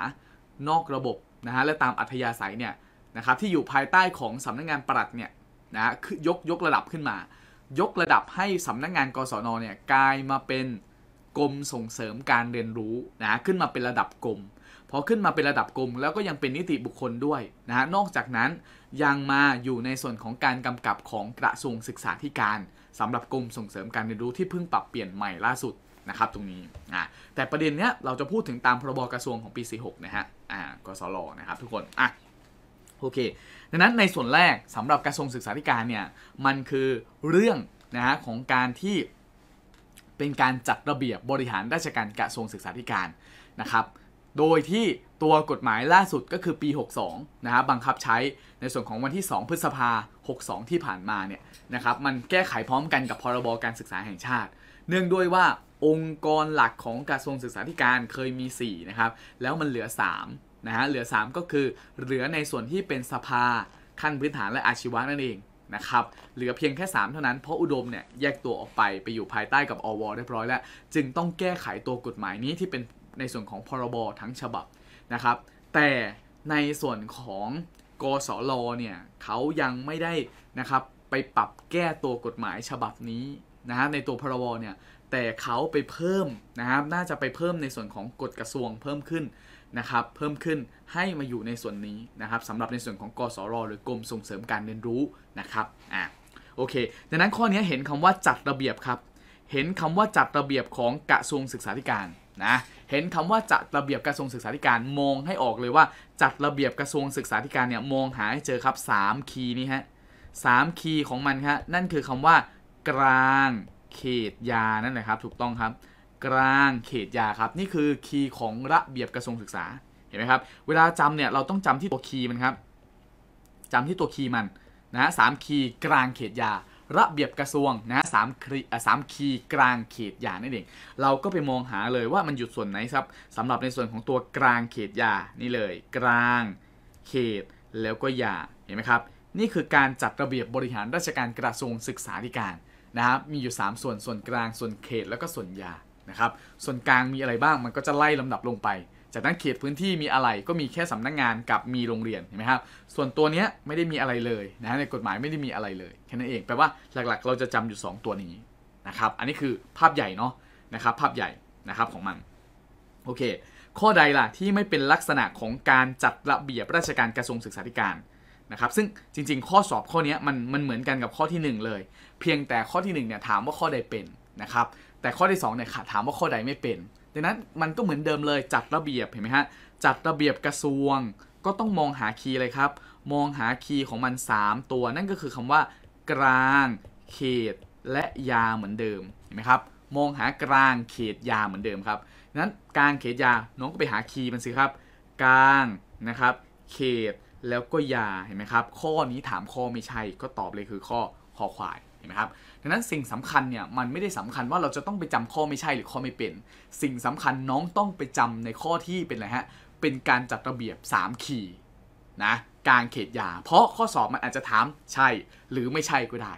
นอกระบบนะฮะและตามอัธยาศัยเนี่ยนะครับที่อยู่ภายใต้ของสำนักงงานปลัดเนี่ยนะยกยกระดับขึ้นมา ยกระดับให้สำนักงงานกศนเนี่ยกลายมาเป็นกรมส่งเสริมการเรียนรู้นะขึ้นมาเป็นระดับกรมพอขึ้นมาเป็นระดับกรมแล้วก็ยังเป็นนิติบุคคลด้วยนะฮะนอกจากนั้นยังมาอยู่ในส่วนของการกำกับของกระทรวงศึกษาธิการ สำหรับกรมส่งเสริมการเรียนรู้ที่เพิ่งปรับเปลี่ยนใหม่ล่าสุดนะครับตรงนี้นะแต่ประเด็นเนี้ยเราจะพูดถึงตามพรบกระทรวงของปี46นะฮะอ่ากสลนะครับทุกคนอ่ะโอเคดังนั้นในส่วนแรกสำหรับกระทรวงศึกษาธิการเนี่ยมันคือเรื่องนะฮะของการที่เป็นการจัดระเบียบบริหารราชการกระทรวงศึกษาธิการนะครับโดยที่ตัวกฎหมายล่าสุดก็คือปี 62นะฮะบบังคับใช้ในส่วนของวันที่ 2 พฤษภา 62 ที่ผ่านมาเนี่ยนะครับมันแก้ไขพร้อมกันกับพรบการศึกษาแห่งชาติ เนื่องด้วยว่าองค์กรหลักของกระทรวงศึกษาธิการเคยมี4นะครับ แล้วมันเหลือ3นะฮะ เหลือ 3 ก็คือเหลือในส่วนที่เป็นสภาขั้นพื้นฐานและอาชีวะนั่นเองนะครับ เหลือเพียงแค่ 3 เท่านั้น เพราะอุดมเนี่ยแยกตัวออกไป ไปอยู่ภายใต้กับอวเรียบร้อยแล้ว จึงต้องแก้ไขตัวกฎหมายนี้ที่เป็นในส่วนของพรบทั้งฉบับนะครับ แต่ในส่วนของกสลเนี่ยเขายังไม่ได้นะครับไปปรับแก้ตัวกฎหมายฉบับนี้นะฮะในตัวพรบเนี่ยแต่เขาไปเพิ่ม นะครับ น่าจะไปเพิ่มในส่วนของกฎกระทรวงเพิ่มขึ้นนะครับเพิ่มขึ้นให้มาอยู่ในส่วนนี้นะครับสำหรับในส่วนของกสรหรือกรมส่งเสริมการเรียนรู้นะครับอ่าโอเคดังนั้นข้อนี้เห็นคำว่าจัดระเบียบครับเห็นคำว่าจัดระเบียบของกระทรวงศึกษาธิการนะเห็นคำว่าจัดระเบียบกระทรวงศึกษาธิการมองให้ออกเลยว่าจัดระเบียบกระทรวงศึกษาธิการเนี่ยมองหาให้เจอครับ 3 คีย์นี้ฮะสามคีย์ของมันครนั่นคือคำว่ากลางเขตยา นั่นแหละครับถูกต้องครับ กลางเขตยาครับ นี่คือคีย์ ของระเบียบกระทรวงศึกษา เห็นไหมครับ เวลาจำเนี่ย เราต้องจำที่ตัวคีย์มันครับจำที่ตัวคีย์มันนะสามคีย์กลางเขตยา ระเบียบกระทรวงนะสามคีย์สามคีย์กลางเขตยานั่นเองเราก็ไปมองหาเลยว่ามันอยู่ส่วนไหนครับสำหรับในส่วนของตัวกลางเขตยานี่เลย กลางเขตแล้วก็ยาเห็นไหมครับนี่คือการจัดระเบียบบริหารราชการกระทรวงศึกษาธิการนะครับ มีอยู่ 3 ส่วน ส่วนกลาง ส่วนเขต แล้วก็ส่วนยา นะครับ ส่วนกลางมีอะไรบ้างมันก็จะไล่ลำดับลงไป จากนั้นเขตพื้นที่มีอะไร ก็มีแค่สำนักงงานกับมีโรงเรียน เห็นไหมครับ ส่วนตัวเนี้ยไม่ได้มีอะไรเลย นะในกฎหมายไม่ได้มีอะไรเลย แค่นั้นเอง แปลว่าหลักๆเราจะจำอยู่ 2 ตัวนี้นะครับ อันนี้คือภาพใหญ่เนาะ นะครับ ภาพใหญ่นะครับของมัน โอเค ข้อใดล่ะที่ไม่เป็นลักษณะของการจัดระเบียบราชการกระทรวงศึกษาธิการนะครับซึ่งจริงๆข้อสอบข้อนี้มันมันเหมือนกันกับข้อที่1เลยเพียงแต่ข้อที่1เนี่ยถามว่าข้อใดเป็นนะครับแต่ข้อที่2เนี่ยถามว่าข้อใดไม่เป็น ดังนั้นมันก็เหมือนเดิมเลยจัดระเบียบเห็นไหมฮะจัดระเบียบกระทรวงก็ต้องมองหาคีย์เลยครับ มองหาคีย์ของมัน 3 ตัว นั่นก็คือคำว่า กลางเขตและยาเหมือนเดิมเห็นไหมครับมองหากลางเขตยาเหมือนเดิมครับนั้นกลางเขตยาน้องก็ไปหาคีย์มันสิครับกลางนะครับเขตแล้วก็ยาเห็นไหมครับข้อนี้ถามข้อไม่ใช่ก็ตอบเลยคือข้อคอควายเห็นไหมครับดังนั้นสิ่งสำคัญเนี่ยมันไม่ได้สำคัญว่าเราจะต้องไปจำข้อไม่ใช่หรือข้อไม่เป็น สิ่งสำคัญน้องต้องไปจำในข้อที่เป็นอะไรฮะเป็นการจัดระเบียบ3ขีนะการเขตยา เพราะข้อสอบมันอาจจะถามใช่หรือไม่ใช่ก็ได้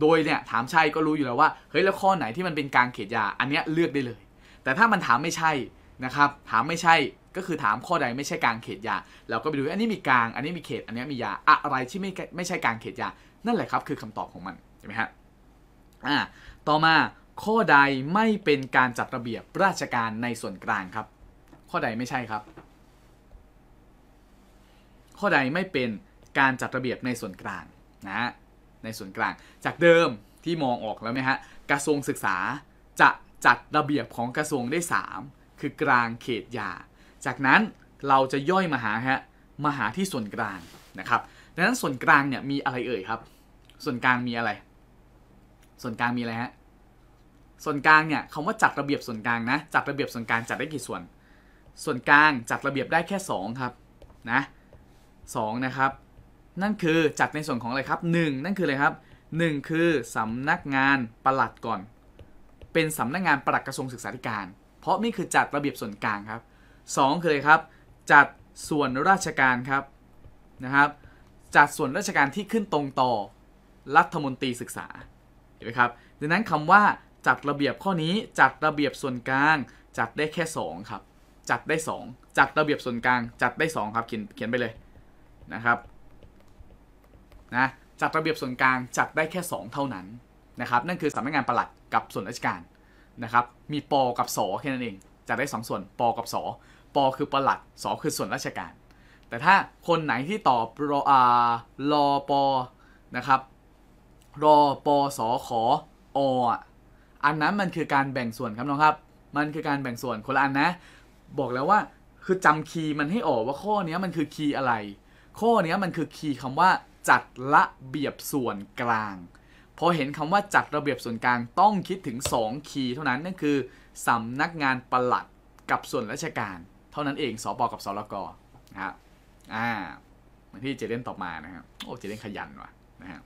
โดยเนี่ยถามใช่ก็รู้อยู่แล้วว่าเฮ้ยแล้วข้อไหนที่มันเป็นการเขตยาอันเนี้ยเลือกได้เลย แต่ถ้ามันถามไม่ใช่นะครับถามไม่ใช่ก็คือถามข้อใดไม่ใช่กลางเขตยาเราก็ไปดูอันนี้มีกลางอันนี้มีเขตอันนี้มียาอะไรที่ไม่ไม่ใช่กลางเขตยา นั่นแหละครับคือคำตอบของมันใช่ไหมฮะอ่าต่อมาข้อใดไม่เป็นการจัดระเบียบราชการในส่วนกลางครับ ข้อใดไม่ใช่ครับ ข้อใดไม่เป็นการจัดระเบียบในส่วนกลางนะในส่วนกลางจากเดิมที่มองออกแล้วไหมฮะ กระทรวงศึกษาจะจัดระเบียบของกระทรวงได้3คือกลางเขตยา จากนั้นเราจะย่อยมาหาฮะมาหาที่ส่วนกลางนะครับดังนั้นส่วนกลางเนี่ยมีอะไรเอ่ยครับ ส่วนกลางมีอะไร ส่วนกลางมีอะไรฮะ ส่วนกลางเนี่ยคำว่าจัดระเบียบส่วนกลางนะ จัดระเบียบส่วนกลางจัดได้กี่ส่วน ส่วนกลางจัดระเบียบได้แค่ 2 ครับ นะสนะครับ นั่นคือจัดในส่วนของอะไรครับ1นั่นคืออะไรครับ1คือสำนักงานประหลัดก่อน เป็นสำนักงานประหลัดกระทรวงศึกษาธิการเพราะนี่คือจัดระเบียบส่วนกลางครับ 2 คืออะไรครับ จัดส่วนราชการครับนะครับจัดส่วนราชการที่ขึ้นตรงต่อรัฐมนตรีศึกษาเห็นไหมครับดังนั้นคำว่าจัดระเบียบข้อนี้จัดระเบียบส่วนกลางจัดได้แค่2ครับจัดได้ 2จัดระเบียบส่วนกลางจัดได้ 2 ครับ เขียนเขียนไปเลยนะครับนะจัดระเบียบส่วนกลางจัดได้แค่ 2 เท่านั้นนะครับนั่นคือสำนักงานประหลัดกับส่วนราชการนะครับ มีปอกับสแค่นั้นเอง จะได้2สส่วนปอกับสปอคือประหลัดสคือส่วนราชการ แต่ถ้าคนไหนที่ตอบรออารอปอนะครับ รอปอสอขอออันนั้นมันคือการแบ่งส่วนครับน้องครับ มันคือการแบ่งส่วนคนละอันนะ บอกแล้วว่า คือจำคีย์มันให้ออก ว่าข้อนี้มันคือคีย์อะไร ข้อนี้มันคือคีย์คำว่า จัดระเบียบส่วนกลางพอเห็นคำว่าจัดระเบียบส่วนกลาง ต้องคิดถึง 2 คีย์ เท่านั้นนั่นคือสำนักงานประหลัดกับส่วนราชการ เท่านั้นเองสอปอกับสรกนะครับอ่าเหมือนที่เจเดนต่อมานะครับโอ้เจเดนขยันว่ะนะฮะ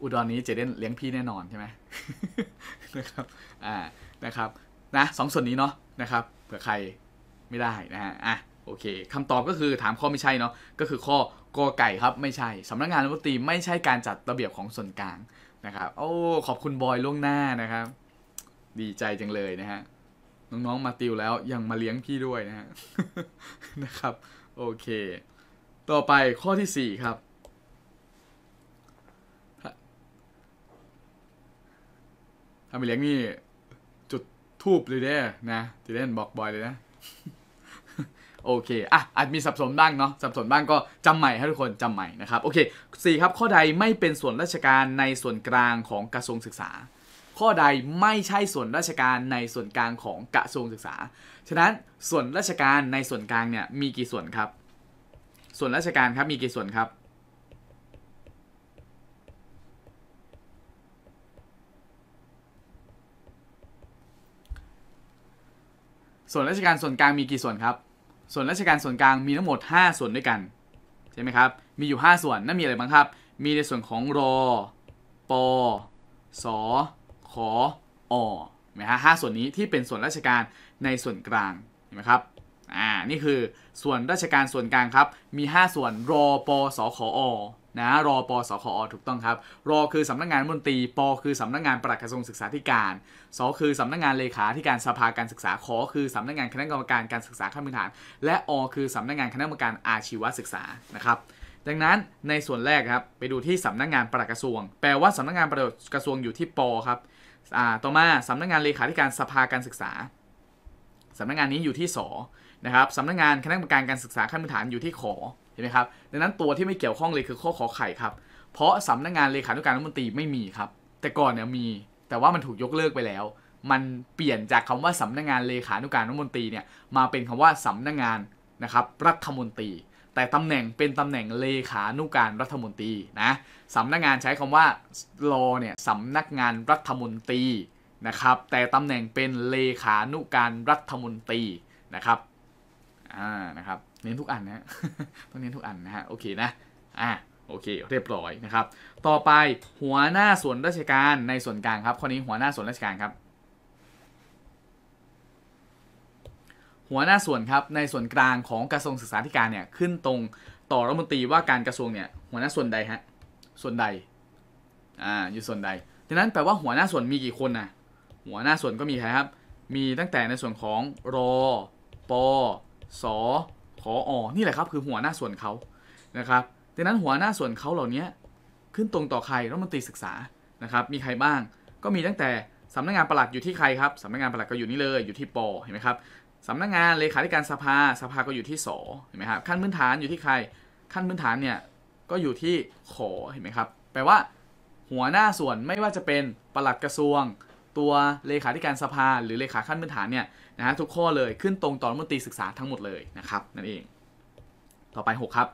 อุดรนี้เจเดนเลี้ยงพี่แน่นอน ใช่ไหมนะครับอ่านะครับนะสองส่วนนี้เนาะนะครับเผื่อใครไม่ได้นะฮะอ่ะโอเคคำตอบก็คือถามข้อไม่ใช่เนาะก็คือข้อกอไก่ครับไม่ใช่สำนักงานรัฐมนตรีไม่ใช่การจัดระเบียบของส่วนกลางนะครับโอ้ ขอบคุณบอยล่วงหน้านะครับ ดีใจจังเลยนะฮะ น้องๆมาติวแล้ว ยังมาเลี้ยงพี่ด้วยนะฮะ นะครับ โอเค ต่อไปข้อที่ 4 ครับถ้าไปเลี้ยงนี่จุดทูบเลยเด้ นะจะเล่นบอกบอยเลยนะโอเค อ่ะ อาจมีสับสนบ้างเนาะ สับสนบ้างก็จำใหม่ให้ทุกคนจำใหม่นะครับ โอเคสี่ครับ ข้อใดไม่เป็นส่วนราชการในส่วนกลางของกระทรวงศึกษา ข้อใดไม่ใช่ส่วนราชการในส่วนกลางของกระทรวงศึกษา ฉะนั้น ส่วนราชการในส่วนกลางเนี่ย มีกี่ส่วนครับ ส่วนราชการครับ มีกี่ส่วนครับ ส่วนราชการส่วนกลางมีกี่ส่วนครับส่วนราชการส่วนกลางมีทั้งหมด 5 ส่วนด้วยกันใช่ไหมครับ มีอยู่ 5 ส่วนนั่นมีอะไรบ้างครับ มีในส่วนของรอปอสอขออเไหมฮะห้าส่วนนี้ที่เป็นส่วนราชการในส่วนกลางเห็นไหมครับ อ่า นี่คือส่วนราชการส่วนกลางครับ มี 5 ส่วนรอปอสอขออนะรอปอสคอถูกต้องครับ รอคือสำนักงงานมนตรี ปอ คือสำนักงงานปลัดกระทรวงศึกษาธิการสคือสำนักงงานเลขาธิการสภาการศึกษาขอคือสำนักงงานคณะกรรมการการศึกษาขั้นพื้นฐาน และอคือสำนักงงานคณะกรรมการอาชีวศึกษา นะครับ ดังนั้นในส่วนแรกครับไปดูที่สำนักงงานปลัดกระทรวง แปลว่าสำนักงงานปลัดกระทรวงอยู่ที่ปครับต่อมาสำนักงงานเลขาธิการสภาการศึกษาสำนักงงานนี้อยู่ที่สนะครับสำนักงงานคณะกรรมการการศึกษาขั้นพื้นฐานอยู่ที่ขอห็นไหมครับดังนั้นตัวที่ไม่เกี่ยวข้องเลยคือข้อขอไข่ครับ เพราะสำนักงงานเลขานุการรัฐมนตรีไม่มีครับ แต่ก่อนเนี่ยมี แต่ว่ามันถูกยกเลิกไปแล้ว มันเปลี่ยนจากคำว่าสำนักงงานเลขานุการรัฐมนตรีเนี่ย มาเป็นคำว่าสำนักงงานนะครับรัฐมนตรี แต่ตำแหน่งเป็นตำแหน่งเลขานุการรัฐมนตรีนะสำนักงานใช้คำว่ารอเนี่ยสำนักงานรัฐมนตรีนะครับ แต่ตำแหน่งเป็นเลขานุการรัฐมนตรีนะครับ อ่านะครับเน้นทุกอันนะต้องเน้นทุกอันนะฮะโอเคนะอ่ะโอเคเรียบร้อยนะครับ ต่อไปหัวหน้าส่วนราชการในส่วนกลางครับข้อนี้หัวหน้าส่วนราชการครับ หัวหน้าส่วนครับในส่วนกลางของกระทรวงศึกษาธิการเนี่ยขึ้นตรงต่อรัฐมนตรีว่าการกระทรวงเนี่ยหัวหน้าส่วนใดฮะส่วนใดอ่าอยู่ส่วนใดดังนั้นแปลว่าหัวหน้าส่วนมีกี่คนนะหัวหน้าส่วนก็มีใครครับมีตั้งแต่ในส่วนของรอปอสอผออนี่แหละครับคือหัวหน้าส่วนเขานะครับดังนั้นหัวหน้าส่วนเขาเหล่านี้ขึ้นตรงต่อใครรัฐมนตรีศึกษานะครับมีใครบ้าง ก็มีตั้งแต่สำนักงงานประหลัดอยู่ที่ใครครับสำนักงงานประหลัดก็อยู่นี่เลยอยู่ที่ปเห็นไหมครับสำนักงงานเลขาธิการสภา สภาก็อยู่ที่สเห็นไหมครับขั้นพื้นฐานอยู่ที่ใคร ขั้นพื้นฐานเนี่ยก็อยู่ที่ขอเห็นไหมครับแปลว่าหัวหน้าส่วนไม่ว่าจะเป็นประหลัดกระทรวงตัวเลขาธิการสภาหรือเลขาขั้นพื้นฐานเนี่ยนะฮะทุกข้อเลยขึ้นตรงต่อรัฐมนตรีศึกษาทั้งหมดเลยนะครับ นั่นเอง ต่อไป 6 ครับ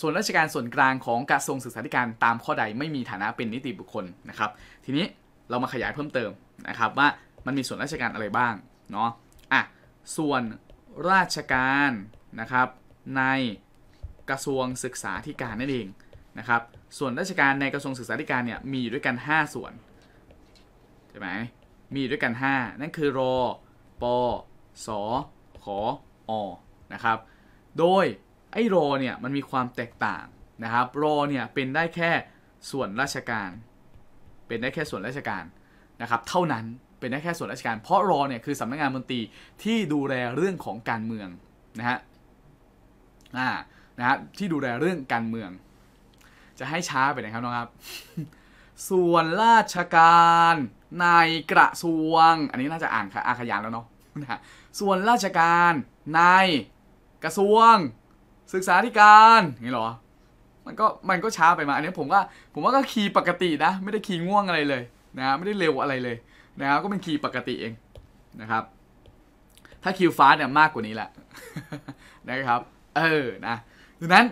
ส่วนราชการส่วนกลางของกระทรวงศึกษาธิการตามข้อใดไม่มีฐานะเป็นนิติบุคคลนะครับ ทีนี้เรามาขยายเพิ่มเติมนะครับว่ามันมีส่วนราชการอะไรบ้างเนาะอ่ะส่วนราชการนะครับในกระทรวงศึกษาธิการนั่นเองนะครับ ส่วนราชการในกระทรวงศึกษาธิการเนี่ยมีอยู่ ด้วยกัน 5 ส่วนใช่ไหมมีด้วยกัน 5นั่นคือรอปอสอขออนะครับ โดยไอ้รอเนี่ยมันมีความแตกต่างนะครับ รอเนี่ยเป็นได้แค่ส่วนราชการ เป็นได้แค่ส่วนราชการนะครับเท่านั้น เป็นได้แค่ส่วนราชการ เพราะรอเนี่ยคือสำนักงงานมนตรีที่ดูแลเรื่องของการเมืองนะฮะ อ่า นะฮะ ที่ดูแลเรื่องการเมือง จะให้ช้าไปนะครับน้องครับ ส่วนราชการในกระทรวง อันนี้น่าจะอ่านค่ะอาขยานแล้วเนาะส่วนราชการในกระทรวงศึกษาธิการ นี่หรอ มันก็มันก็ช้าไปมาอันนี้ผมว่าผมว่าก็คีย์ปกตินะ ไม่ได้คีย์ง่วงอะไรเลยนะไม่ได้เร็วอะไรเลยนะครับก็เป็นคีย์ปกติเองนะครับ ถ้าคิวฟ้าเนี่ยมากกว่านี้แหละนะครับ เออ นะ ดังนั้น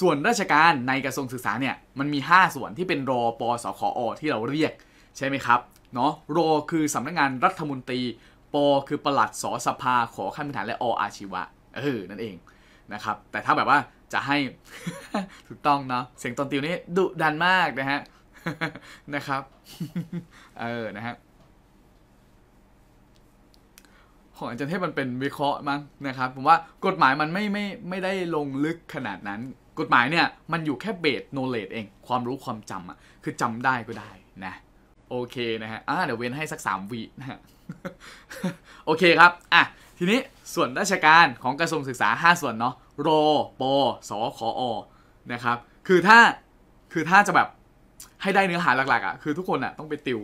ส่วนราชการในกระทรวงศึกษาเนี่ย มันมี 5 ส่วนที่เป็นรอปอสคออที่เราเรียกใช่ไหมครับเนาะรอคือสำนักงานรัฐมนตรี ปอคือประหลัดสสภาขอขั้นพื้นฐานและออาชีวะ เออ นั่นเองนะครับ แต่ถ้าแบบว่าจะให้ ถูกต้องเนาะ เสียงตอนติวนี้ดุดันมากนะฮะ นะครับ เออ นะฮะ ของอาจารย์เทพมันเป็นวิเคราะห์มั้งนะครับ ผมว่ากฎหมายมันไม่ไม่ไม่ได้ลงลึกขนาดนั้น กฎหมายเนี่ยมันอยู่แค่เบสโนเลดเอง ความรู้ความจำอะคือจำได้ก็ได้นะโอเคนะฮะ อ่าเดี๋ยวเว้นให้สัก3วินะฮะ โอเคครับ อ่ะทีนี้ส่วนราชการของกระทรวงศึกษา 5 ส่วนเนาะรอปอสขออนะครับ คือถ้า คือถ้าจะแบบให้ได้เนื้อหาหลักๆอ่ะ คือทุกคนอ่ะต้องไปติว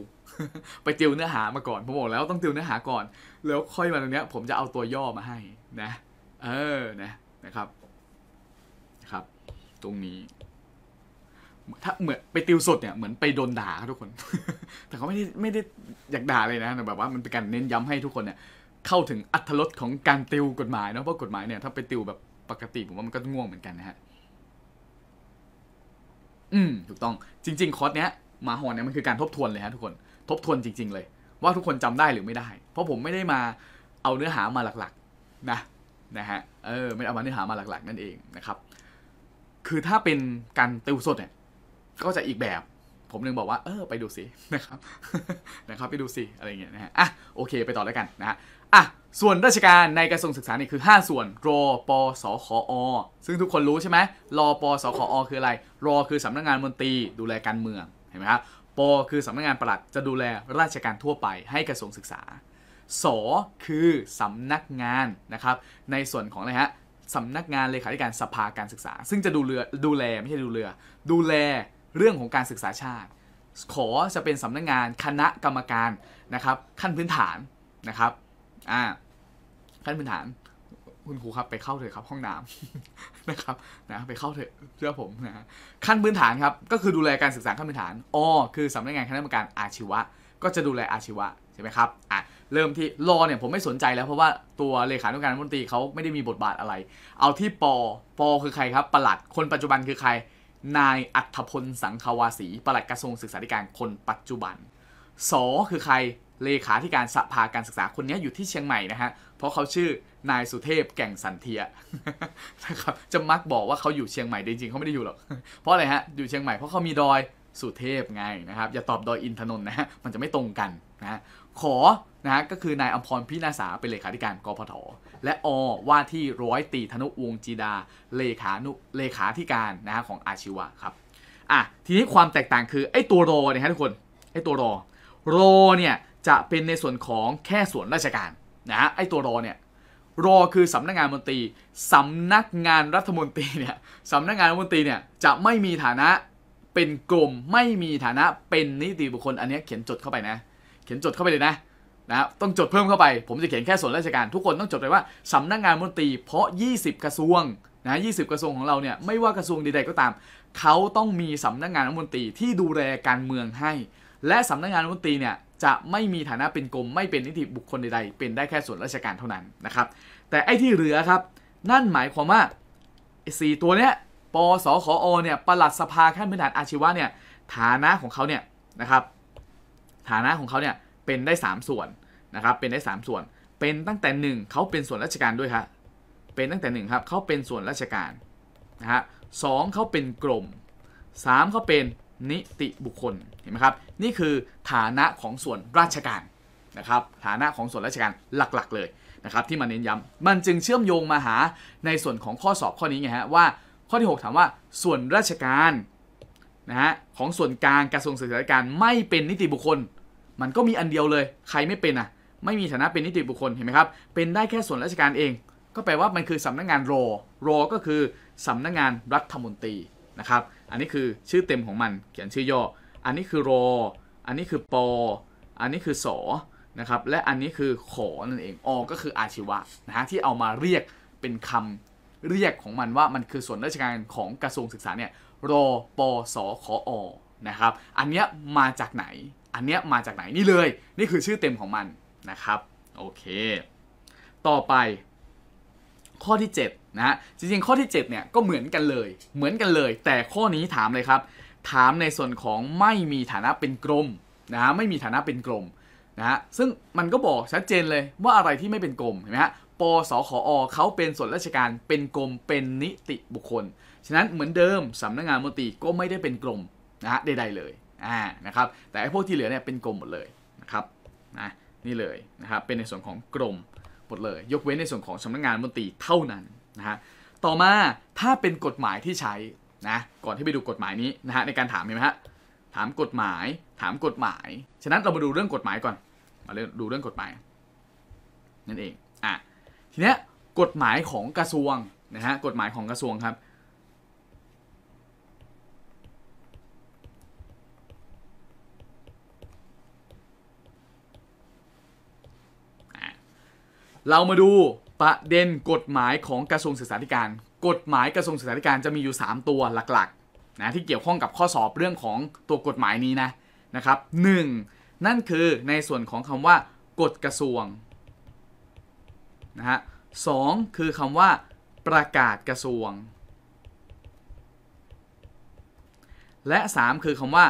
ไปติวเนื้อหามาก่อน ผมบอกแล้วต้องติวเนื้อหาก่อน แล้วค่อยมาตรงเนี้ย ผมจะเอาตัวย่อมาให้นะ เออ นะ นะครับนะครับ ตรงนี้ถ้าเหมือนไปติวสดเนี่ย เหมือนไปโดนด่าทุกคน แต่เขาไม่ได้ไม่ได้อยากด่าเลยนะแต่แบบว่ามันเป็นการเน้นย้ำให้ทุกคนเนี่ยเข้าถึงอัตลดของการติวกฎหมายเนาะเพราะกฎหมายเนี่ยถ้าไปติวแบบปกติผมว่ามันก็ง่วงเหมือนกันนะฮะ อืมถูกต้องจริงๆคอร์สเนี้ยมาหอนเนี่ยมันคือการทบทวนเลยฮะ ทุกคนทบทวนจริง ๆ เลย ว่าทุกคนจำได้หรือไม่ได้ เพราะผมไม่ได้มาเอาเนื้อหามาหลัก ๆ นะนะฮะ เออ ไม่เอามาเนื้อหามาหลัก ๆ นั่นเองนะครับ คือถ้าเป็นการติวสด เนี่ยก็จะอีกแบบผมนึงบอกว่าเออไปดูสินะครับนะครับไปดูสิ อะไรเงี้ยนะฮะอ่ะโอเค ไปต่อแล้วกันนะฮะ อ่ะ ส่วนราชการในกระทรวงศึกษานี่คือ 5 ส่วนรอปอสอขออซึ่งทุกคนรู้ใช่ไหมรอปอสอขออคืออะไร รอคือสำนักงงานมนตรีดูแลการเมือง เห็นไหมครับปอคือสำนักงงานปลัดจะดูแลราชการทั่วไปให้กระทรวงศึกษาสคือสำนักงานนะครับ ในส่วนของอะไรฮะสำนักงานเลขาธิการสภาการศึกษา ซึ่งจะดูเรือดูแลไม่ใช่ดูเรือ ดูแลเรื่องของการศึกษาชาติ ขอจะเป็นสำนักงงานคณะกรรมการนะครับ ขั้นพื้นฐานนะครับอ่าขั้นพื้นฐานคุณครูครับไปเข้าเถอะครับห้องน้ำนะครับนะไปเข้าเถอะเชื่อผมนะขั้นพื้นฐานครับก็คือดูแลการศึกษาขั้นพื้นฐานอ๋อคือสำนักงานคณะกรรมการอาชีวะก็จะดูแลอาชีวะใช่ไหมครับอ่ะเริ่มที่รอเนี่ยผมไม่สนใจแล้วเพราะว่าตัวเลขาธิการรัฐมนตรีเขาไม่ได้มีบทบาทอะไร เอาที่ปอปอคือใครครับประหลัดคนปัจจุบันคือใครนายอัธพลสังควาสีประหลัดกระทรวงศึกษาธิการคนปัจจุบัน สคือใครเลขาธิการสภาการศึกษา คนนี้อยู่ที่เชียงใหม่นะฮะ เพราะเขาชื่อนายสุเทพแก่งสันเทียนะครับ จะมักบอกว่าเขาอยู่เชียงใหม่จริงๆเขาไม่ได้อยู่หรอก เพราะอะไรฮะอยู่เชียงใหม่เพราะเขามีดอยสุเทพไงนะครับอย่าตอบดอยอินทนนท์นะฮะมันจะไม่ตรงกันนะขอนะฮะก็คือนายอมพรพินาสาเป็นเลขาธิการกพทและอว่าที่ร้อยตีธนุวงจีดาเลขานุเลขาธิการนะฮะของอาชีวะครับอ่ะทีนี้ความแตกต่างคือไอ้ตัวรอเนี่ยฮะทุกคนไอ้ตัวรอรอเนี่ยจะเป็นในส่วนของแค่ส่วนราชการนะฮะไอ้ตัวรอเนี่ยรอคือสำนักงานมนตรีสำนักงานรัฐมนตรีเนี่ยสำนักงานรัฐมนตรีเนี่ยจะไม่มีฐานะเป็นกรมไม่มีฐานะเป็นนิติบุคคลอันนี้เขียนจดเข้าไปนะ เขียนจดเข้าไปเลยนะนะต้องจดเพิ่มเข้าไป ผมจะเขียนแค่ส่วนราชการทุกคนต้องจดไปว่าสำนักงงานมนตรีเพราะ 20 กระทรวงนะยีกระทรวงของเราเนี่ยไม่ว่ากระทรวงใดๆก็ตามเขาต้องมีสำนักงงานรัฐมนตรีที่ดูแลการเมืองให้ และสำนักงงานรัฐมนตรีเนี่ยจะไม่มีฐานะเป็นกรมไม่เป็นนิติบุคคลใดๆเป็นได้แค่ส่วนราชการเท่านั้นนะครับแต่ไอ้ที่เหลือครับนั่นหมายความว่า4ตัวเนี้ยปสขอเนี่ยประหลัดสภาขั้นพื้นฐานอาชีวะเนี่ยฐานะของเขาเนี่ยนะครับฐานะของเขาเนี่ยเป็นได้ 3 ส่วนนะครับเป็นได้ 3 ส่วนเป็นตั้งแต่ 1เขาเป็นส่วนราชการด้วยครับเป็นตั้งแต่1ครับเขาเป็นส่วนราชการนะฮะสเขาเป็นกรม3 เขาเป็นนิติบุคคลเห็นไหมครับนี่คือฐานะของส่วนราชการนะครับฐานะของส่วนราชการหลักๆเลยนะครับที่มาเน้นย้ำ มันจึงเชื่อมโยงมาหาในส่วนของข้อสอบข้อนี้ไงฮะว่า ข้อที่ 6 ถามว่าส่วนราชการนะฮะของส่วนกลางกระทรวงศึกษาธิการ ไม่เป็นนิติบุคคลมันก็มีอันเดียวเลย ใครไม่เป็นอ่ะ ไม่มีฐานะเป็นนิติบุคคล เห็นไหมครับ เป็นได้แค่ส่วนราชการเอง ก็แปลว่ามันคือสำนักงานรอรอก็คือสำนักงานรัฐมนตรีนะครับ อันนี้คือชื่อเต็มของมัน เขียนชื่อย่อ อันนี้คือรออันนี้คือปอ อันนี้คือสอนะครับ และอันนี้คือขอนั่นเองอก็คืออาชีวะนะฮะ ที่เอามาเรียกเป็นคำเรียกของมันว่ามันคือส่วนราชการของกระทรวงศึกษาเนี่ยรอปอสอขออนะครับ อันเนี้ยมาจากไหนอันเนี้ยมาจากไหนนี่เลยนี่คือชื่อเต็มของมันนะครับโอเค ต่อไป ข้อที่7นะฮะจริงๆ ข้อที่7เนี่ยก็เหมือนกันเลยเหมือนกันเลยแต่ข้อนี้ถามเลยครับ ถามในส่วนของไม่มีฐานะเป็นกรมนะฮะไม่มีฐานะเป็นกรมนะฮะซึ่งมันก็บอกชัดเจนเลยว่าอะไรที่ไม่เป็นกรมเห็นไหมฮะปสขอเขาเป็นส่วนราชการเป็นกรมเป็นนิติบุคคล ฉะนั้นเหมือนเดิมสำนักงงานมติก็ไม่ได้เป็นกรมนะฮะใดๆ เลยอ่า นะครับ แต่ไอ้พวกที่เหลือเนี่ยเป็นกลมหมดเลยนะครับนะนี่เลยนะครับเป็นในส่วนของกลมหมดเลย ยกเว้นในส่วนของสำนักงงานมนตรีเท่านั้นนะฮะ ต่อมาถ้าเป็นกฎหมายที่ใช้นะ ก่อนที่ไปดูกฎหมายนี้นะฮะในการถามเห็นไหมฮะ ถามกฎหมาย ถามกฎหมาย ฉะนั้นเรามาดูเรื่องกฎหมายก่อน มาดูเรื่องกฎหมายนั่นเอง อ่ะ ทีเนี้ยกฎหมายของกระทรวงนะฮะ กฎหมายของกระทรวงครับเรามาดูประเด็นกฎหมายของกระทรวงศึกษาธิการ กฎหมายกระทรวงศึกษาธิการจะมีอยู่ 3 ตัวหลักๆนะที่เกี่ยวข้องกับข้อสอบเรื่องของตัวกฎหมายนี้นะนะครับหนนั่นคือในส่วนของคำว่ากฎกระทรวงนะฮะสคือคำว่าประกาศกระทรวง และ 3 คือคำว่า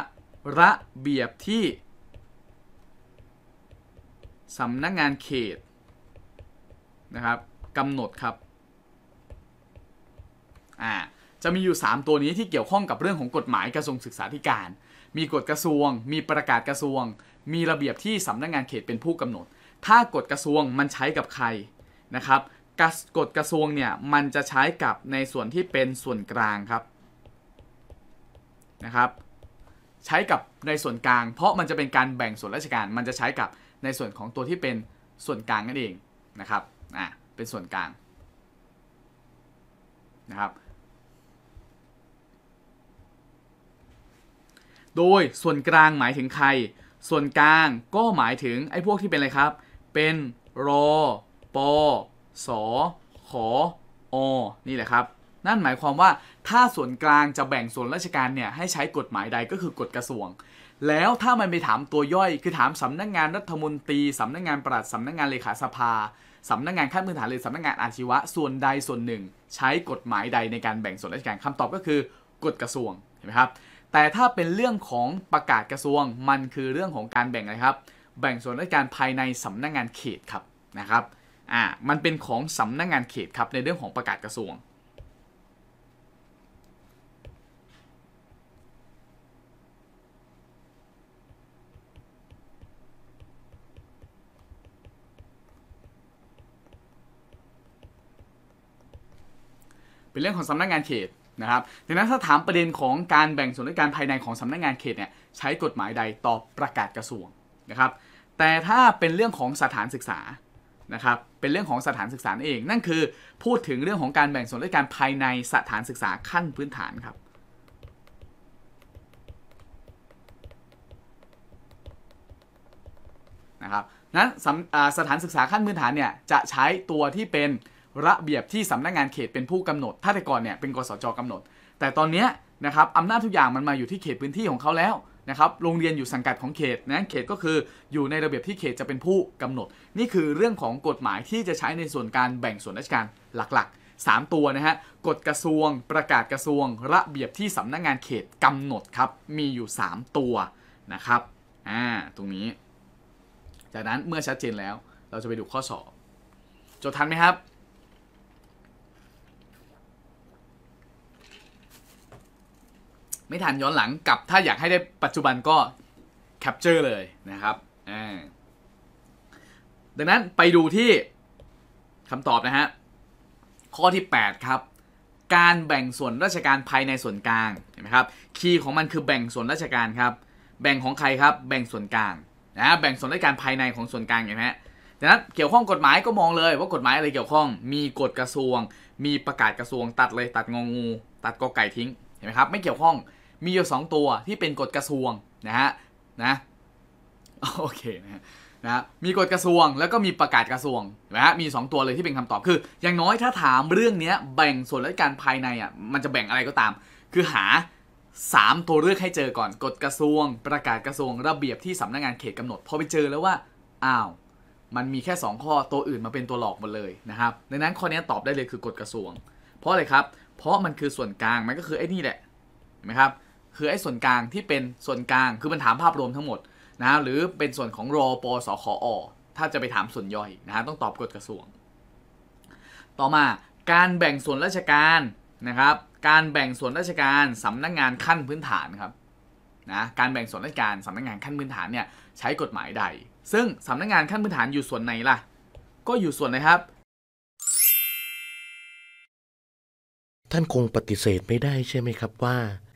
ระเบียบที่สำนักงงานเขตนะครับกำหนดครับอ่าจะมีอยู่ 3 ตัวนี้ที่เกี่ยวข้องกับเรื่องของกฎหมายกระทรวงศึกษาธิการ มีกฎกระทรวง มีประกาศกระทรวง มีระเบียบที่สำนักงงานเขตเป็นผู้กำหนด ถ้ากฎกระทรวงมันใช้กับใครนะครับกฎกระทรวงเนี่ยมันจะใช้กับในส่วนที่เป็นส่วนกลางครับนะครับ ใช้กับในส่วนกลางเพราะมันจะเป็นการแบ่งส่วนราชการมันจะใช้กับในส่วนของตัวที่เป็นส่วนกลางนั่นเองนะครับอ่ะเป็นส่วนกลาง นะครับ โดยส่วนกลางหมายถึงใคร ส่วนกลางก็หมายถึงไอ้พวกที่เป็นอะไรครับ เป็นรอปอสอขออนี่แหละครับ นั่นหมายความว่าถ้าส่วนกลางจะแบ่งส่วนราชการเนี่ยให้ใช้กฎหมายใดก็คือกฎกระทรวง แล้วถ้ามันไปถามตัวย่อยคือถามสำนักงงานรัฐมนตรีสำนักงงานปลัดสำนักงงานเลขาสภาสำนักงงานขั้นพื้นฐานหรือสำนักงงานอาชีวะส่วนใดส่วนหนึ่งใช้กฎหมายใดในการแบ่งส่วนราชการคำตอบก็คือกฎกระทรวงเห็นไหมครับแต่ถ้าเป็นเรื่องของประกาศกระทรวง มันคือเรื่องของการแบ่งอะไรครับแบ่งส่วนราชการภายในสำนักงงานเขตครับนะครับอ่ามันเป็นของสำนักงงานเขตครับในเรื่องของประกาศกระทรวงเ็นเรื่องของสำนักงานเขตนะครับดังนั้นถ้าถามประเด็นของการแบ่งส่วนราชการภายในของสำนักงานเขตเนี่ยใช้กฎหมายใดต่อประกาศกระทรวงนะครับ แต่ถ้าเป็นเรื่องของสถานศึกษานะครับเป็นเรื่องของสถานศึกษาเองนั่นคือพูดถึงเรื่องของการแบ่งส่วนราชการภายในสถานศึกษาขั้นพื้นฐานครับนะครับนั้นสถานศึกษาขั้นพื้นฐานเนี่ยจะใช้ตัวที่เป็นระเบียบที่สำนักงงานเขตเป็นผู้กำหนดถ้าแต่ก่อนเนี่ยเป็นกสจกำหนด แต่ตอนนี้นะครับอำนาจทุกอย่างมันมาอยู่ที่เขตพื้นที่ของเขาแล้วนะครับ โรงเรียนอยู่สังกัดของเขตนะเขตก็คืออยู่ในระเบียบที่เขตจะเป็นผู้กำหนด นี่คือเรื่องของกฎหมายที่จะใช้ในส่วนการแบ่งส่วนราชการหลัก ๆ 3 ตัวนะฮะ กฎกระทรวง ประกาศกระทรวง ระเบียบที่สำนักงงานเขตกำหนดครับ มีอยู่ 3 ตัวนะครับ อ่า ตรงนี้ จากนั้นเมื่อชัดเจนแล้ว เราจะไปดูข้อสอบจดทันไหมครับไม่ทันย้อนหลังกับถ้าอยากให้ได้ปัจจุบันก็แคปเจอร์เลยนะครับอ่าดังนั้นไปดูที่คำตอบนะฮะข้อที่ 8 ครับ การแบ่งส่วนราชการภายในส่วนกลางเห็นไหมครับคีย์ของมันคือแบ่งส่วนราชการครับ แบ่งของใครครับ แบ่งส่วนกลางนะแบ่งส่วนราชการภายในของส่วนกลางเห็นไหมฮะดังนั้นเกี่ยวข้องกฎหมายก็มองเลย ว่ากฎหมายอะไรเกี่ยวข้อง มีกฎกระทรวง มีประกาศกระทรวง ตัดเลยตัดงองู ตัดกอไก่ทิ้งเห็นไหมครับไม่เกี่ยวข้องมีอยู่2ตัวที่เป็นกฎกระทรวงนะฮะนะโอเคนะนะมีกฎกระทรวงแล้วก็มีประกาศกระทรวงนะฮะมี 2 ตัวเลยที่เป็นคำตอบคืออย่างน้อยถ้าถามเรื่องนี้แบ่งส่วนราชการภายในอ่ะมันจะแบ่งอะไรก็ตาม คือหา 3 ตัวเลือกให้เจอก่อนกฎกระทรวง ประกาศกระทรวง ระเบียบที่สำนักงานเขตกำหนดพอไปเจอแล้วว่าอ้าวมันมีแค่ 2 ข้อตัวอื่นมาเป็นตัวหลอกหมดเลยนะครับ ดังนั้นข้อนี้ตอบได้เลยคือกฎกระทรวง เพราะอะไรครับ เพราะมันคือส่วนกลางมันก็คือไอ้นี่แหละเห็นไหมครับคือไอ้ส่วนกลางที่เป็นส่วนกลางคือมันถามภาพรวมทั้งหมดนะหรือเป็นส่วนของรอปสขออถ้าจะไปถามส่วนย่อยนะต้องตอบกฎกระทรวง ต่อมาการแบ่งส่วนราชการนะครับ การแบ่งส่วนราชการ สำนักงานขั้นพื้นฐานครับนะการแบ่งส่วนราชการสำนักงานขั้นพื้นฐานเนี่ยใช้กฎหมายใด ซึ่งสำนักงานขั้นพื้นฐานอยู่ส่วนไหนล่ะ ก็อยู่ส่วนไหนครับ ท่านคงปฏิเสธไม่ได้ใช่ไหมครับว่า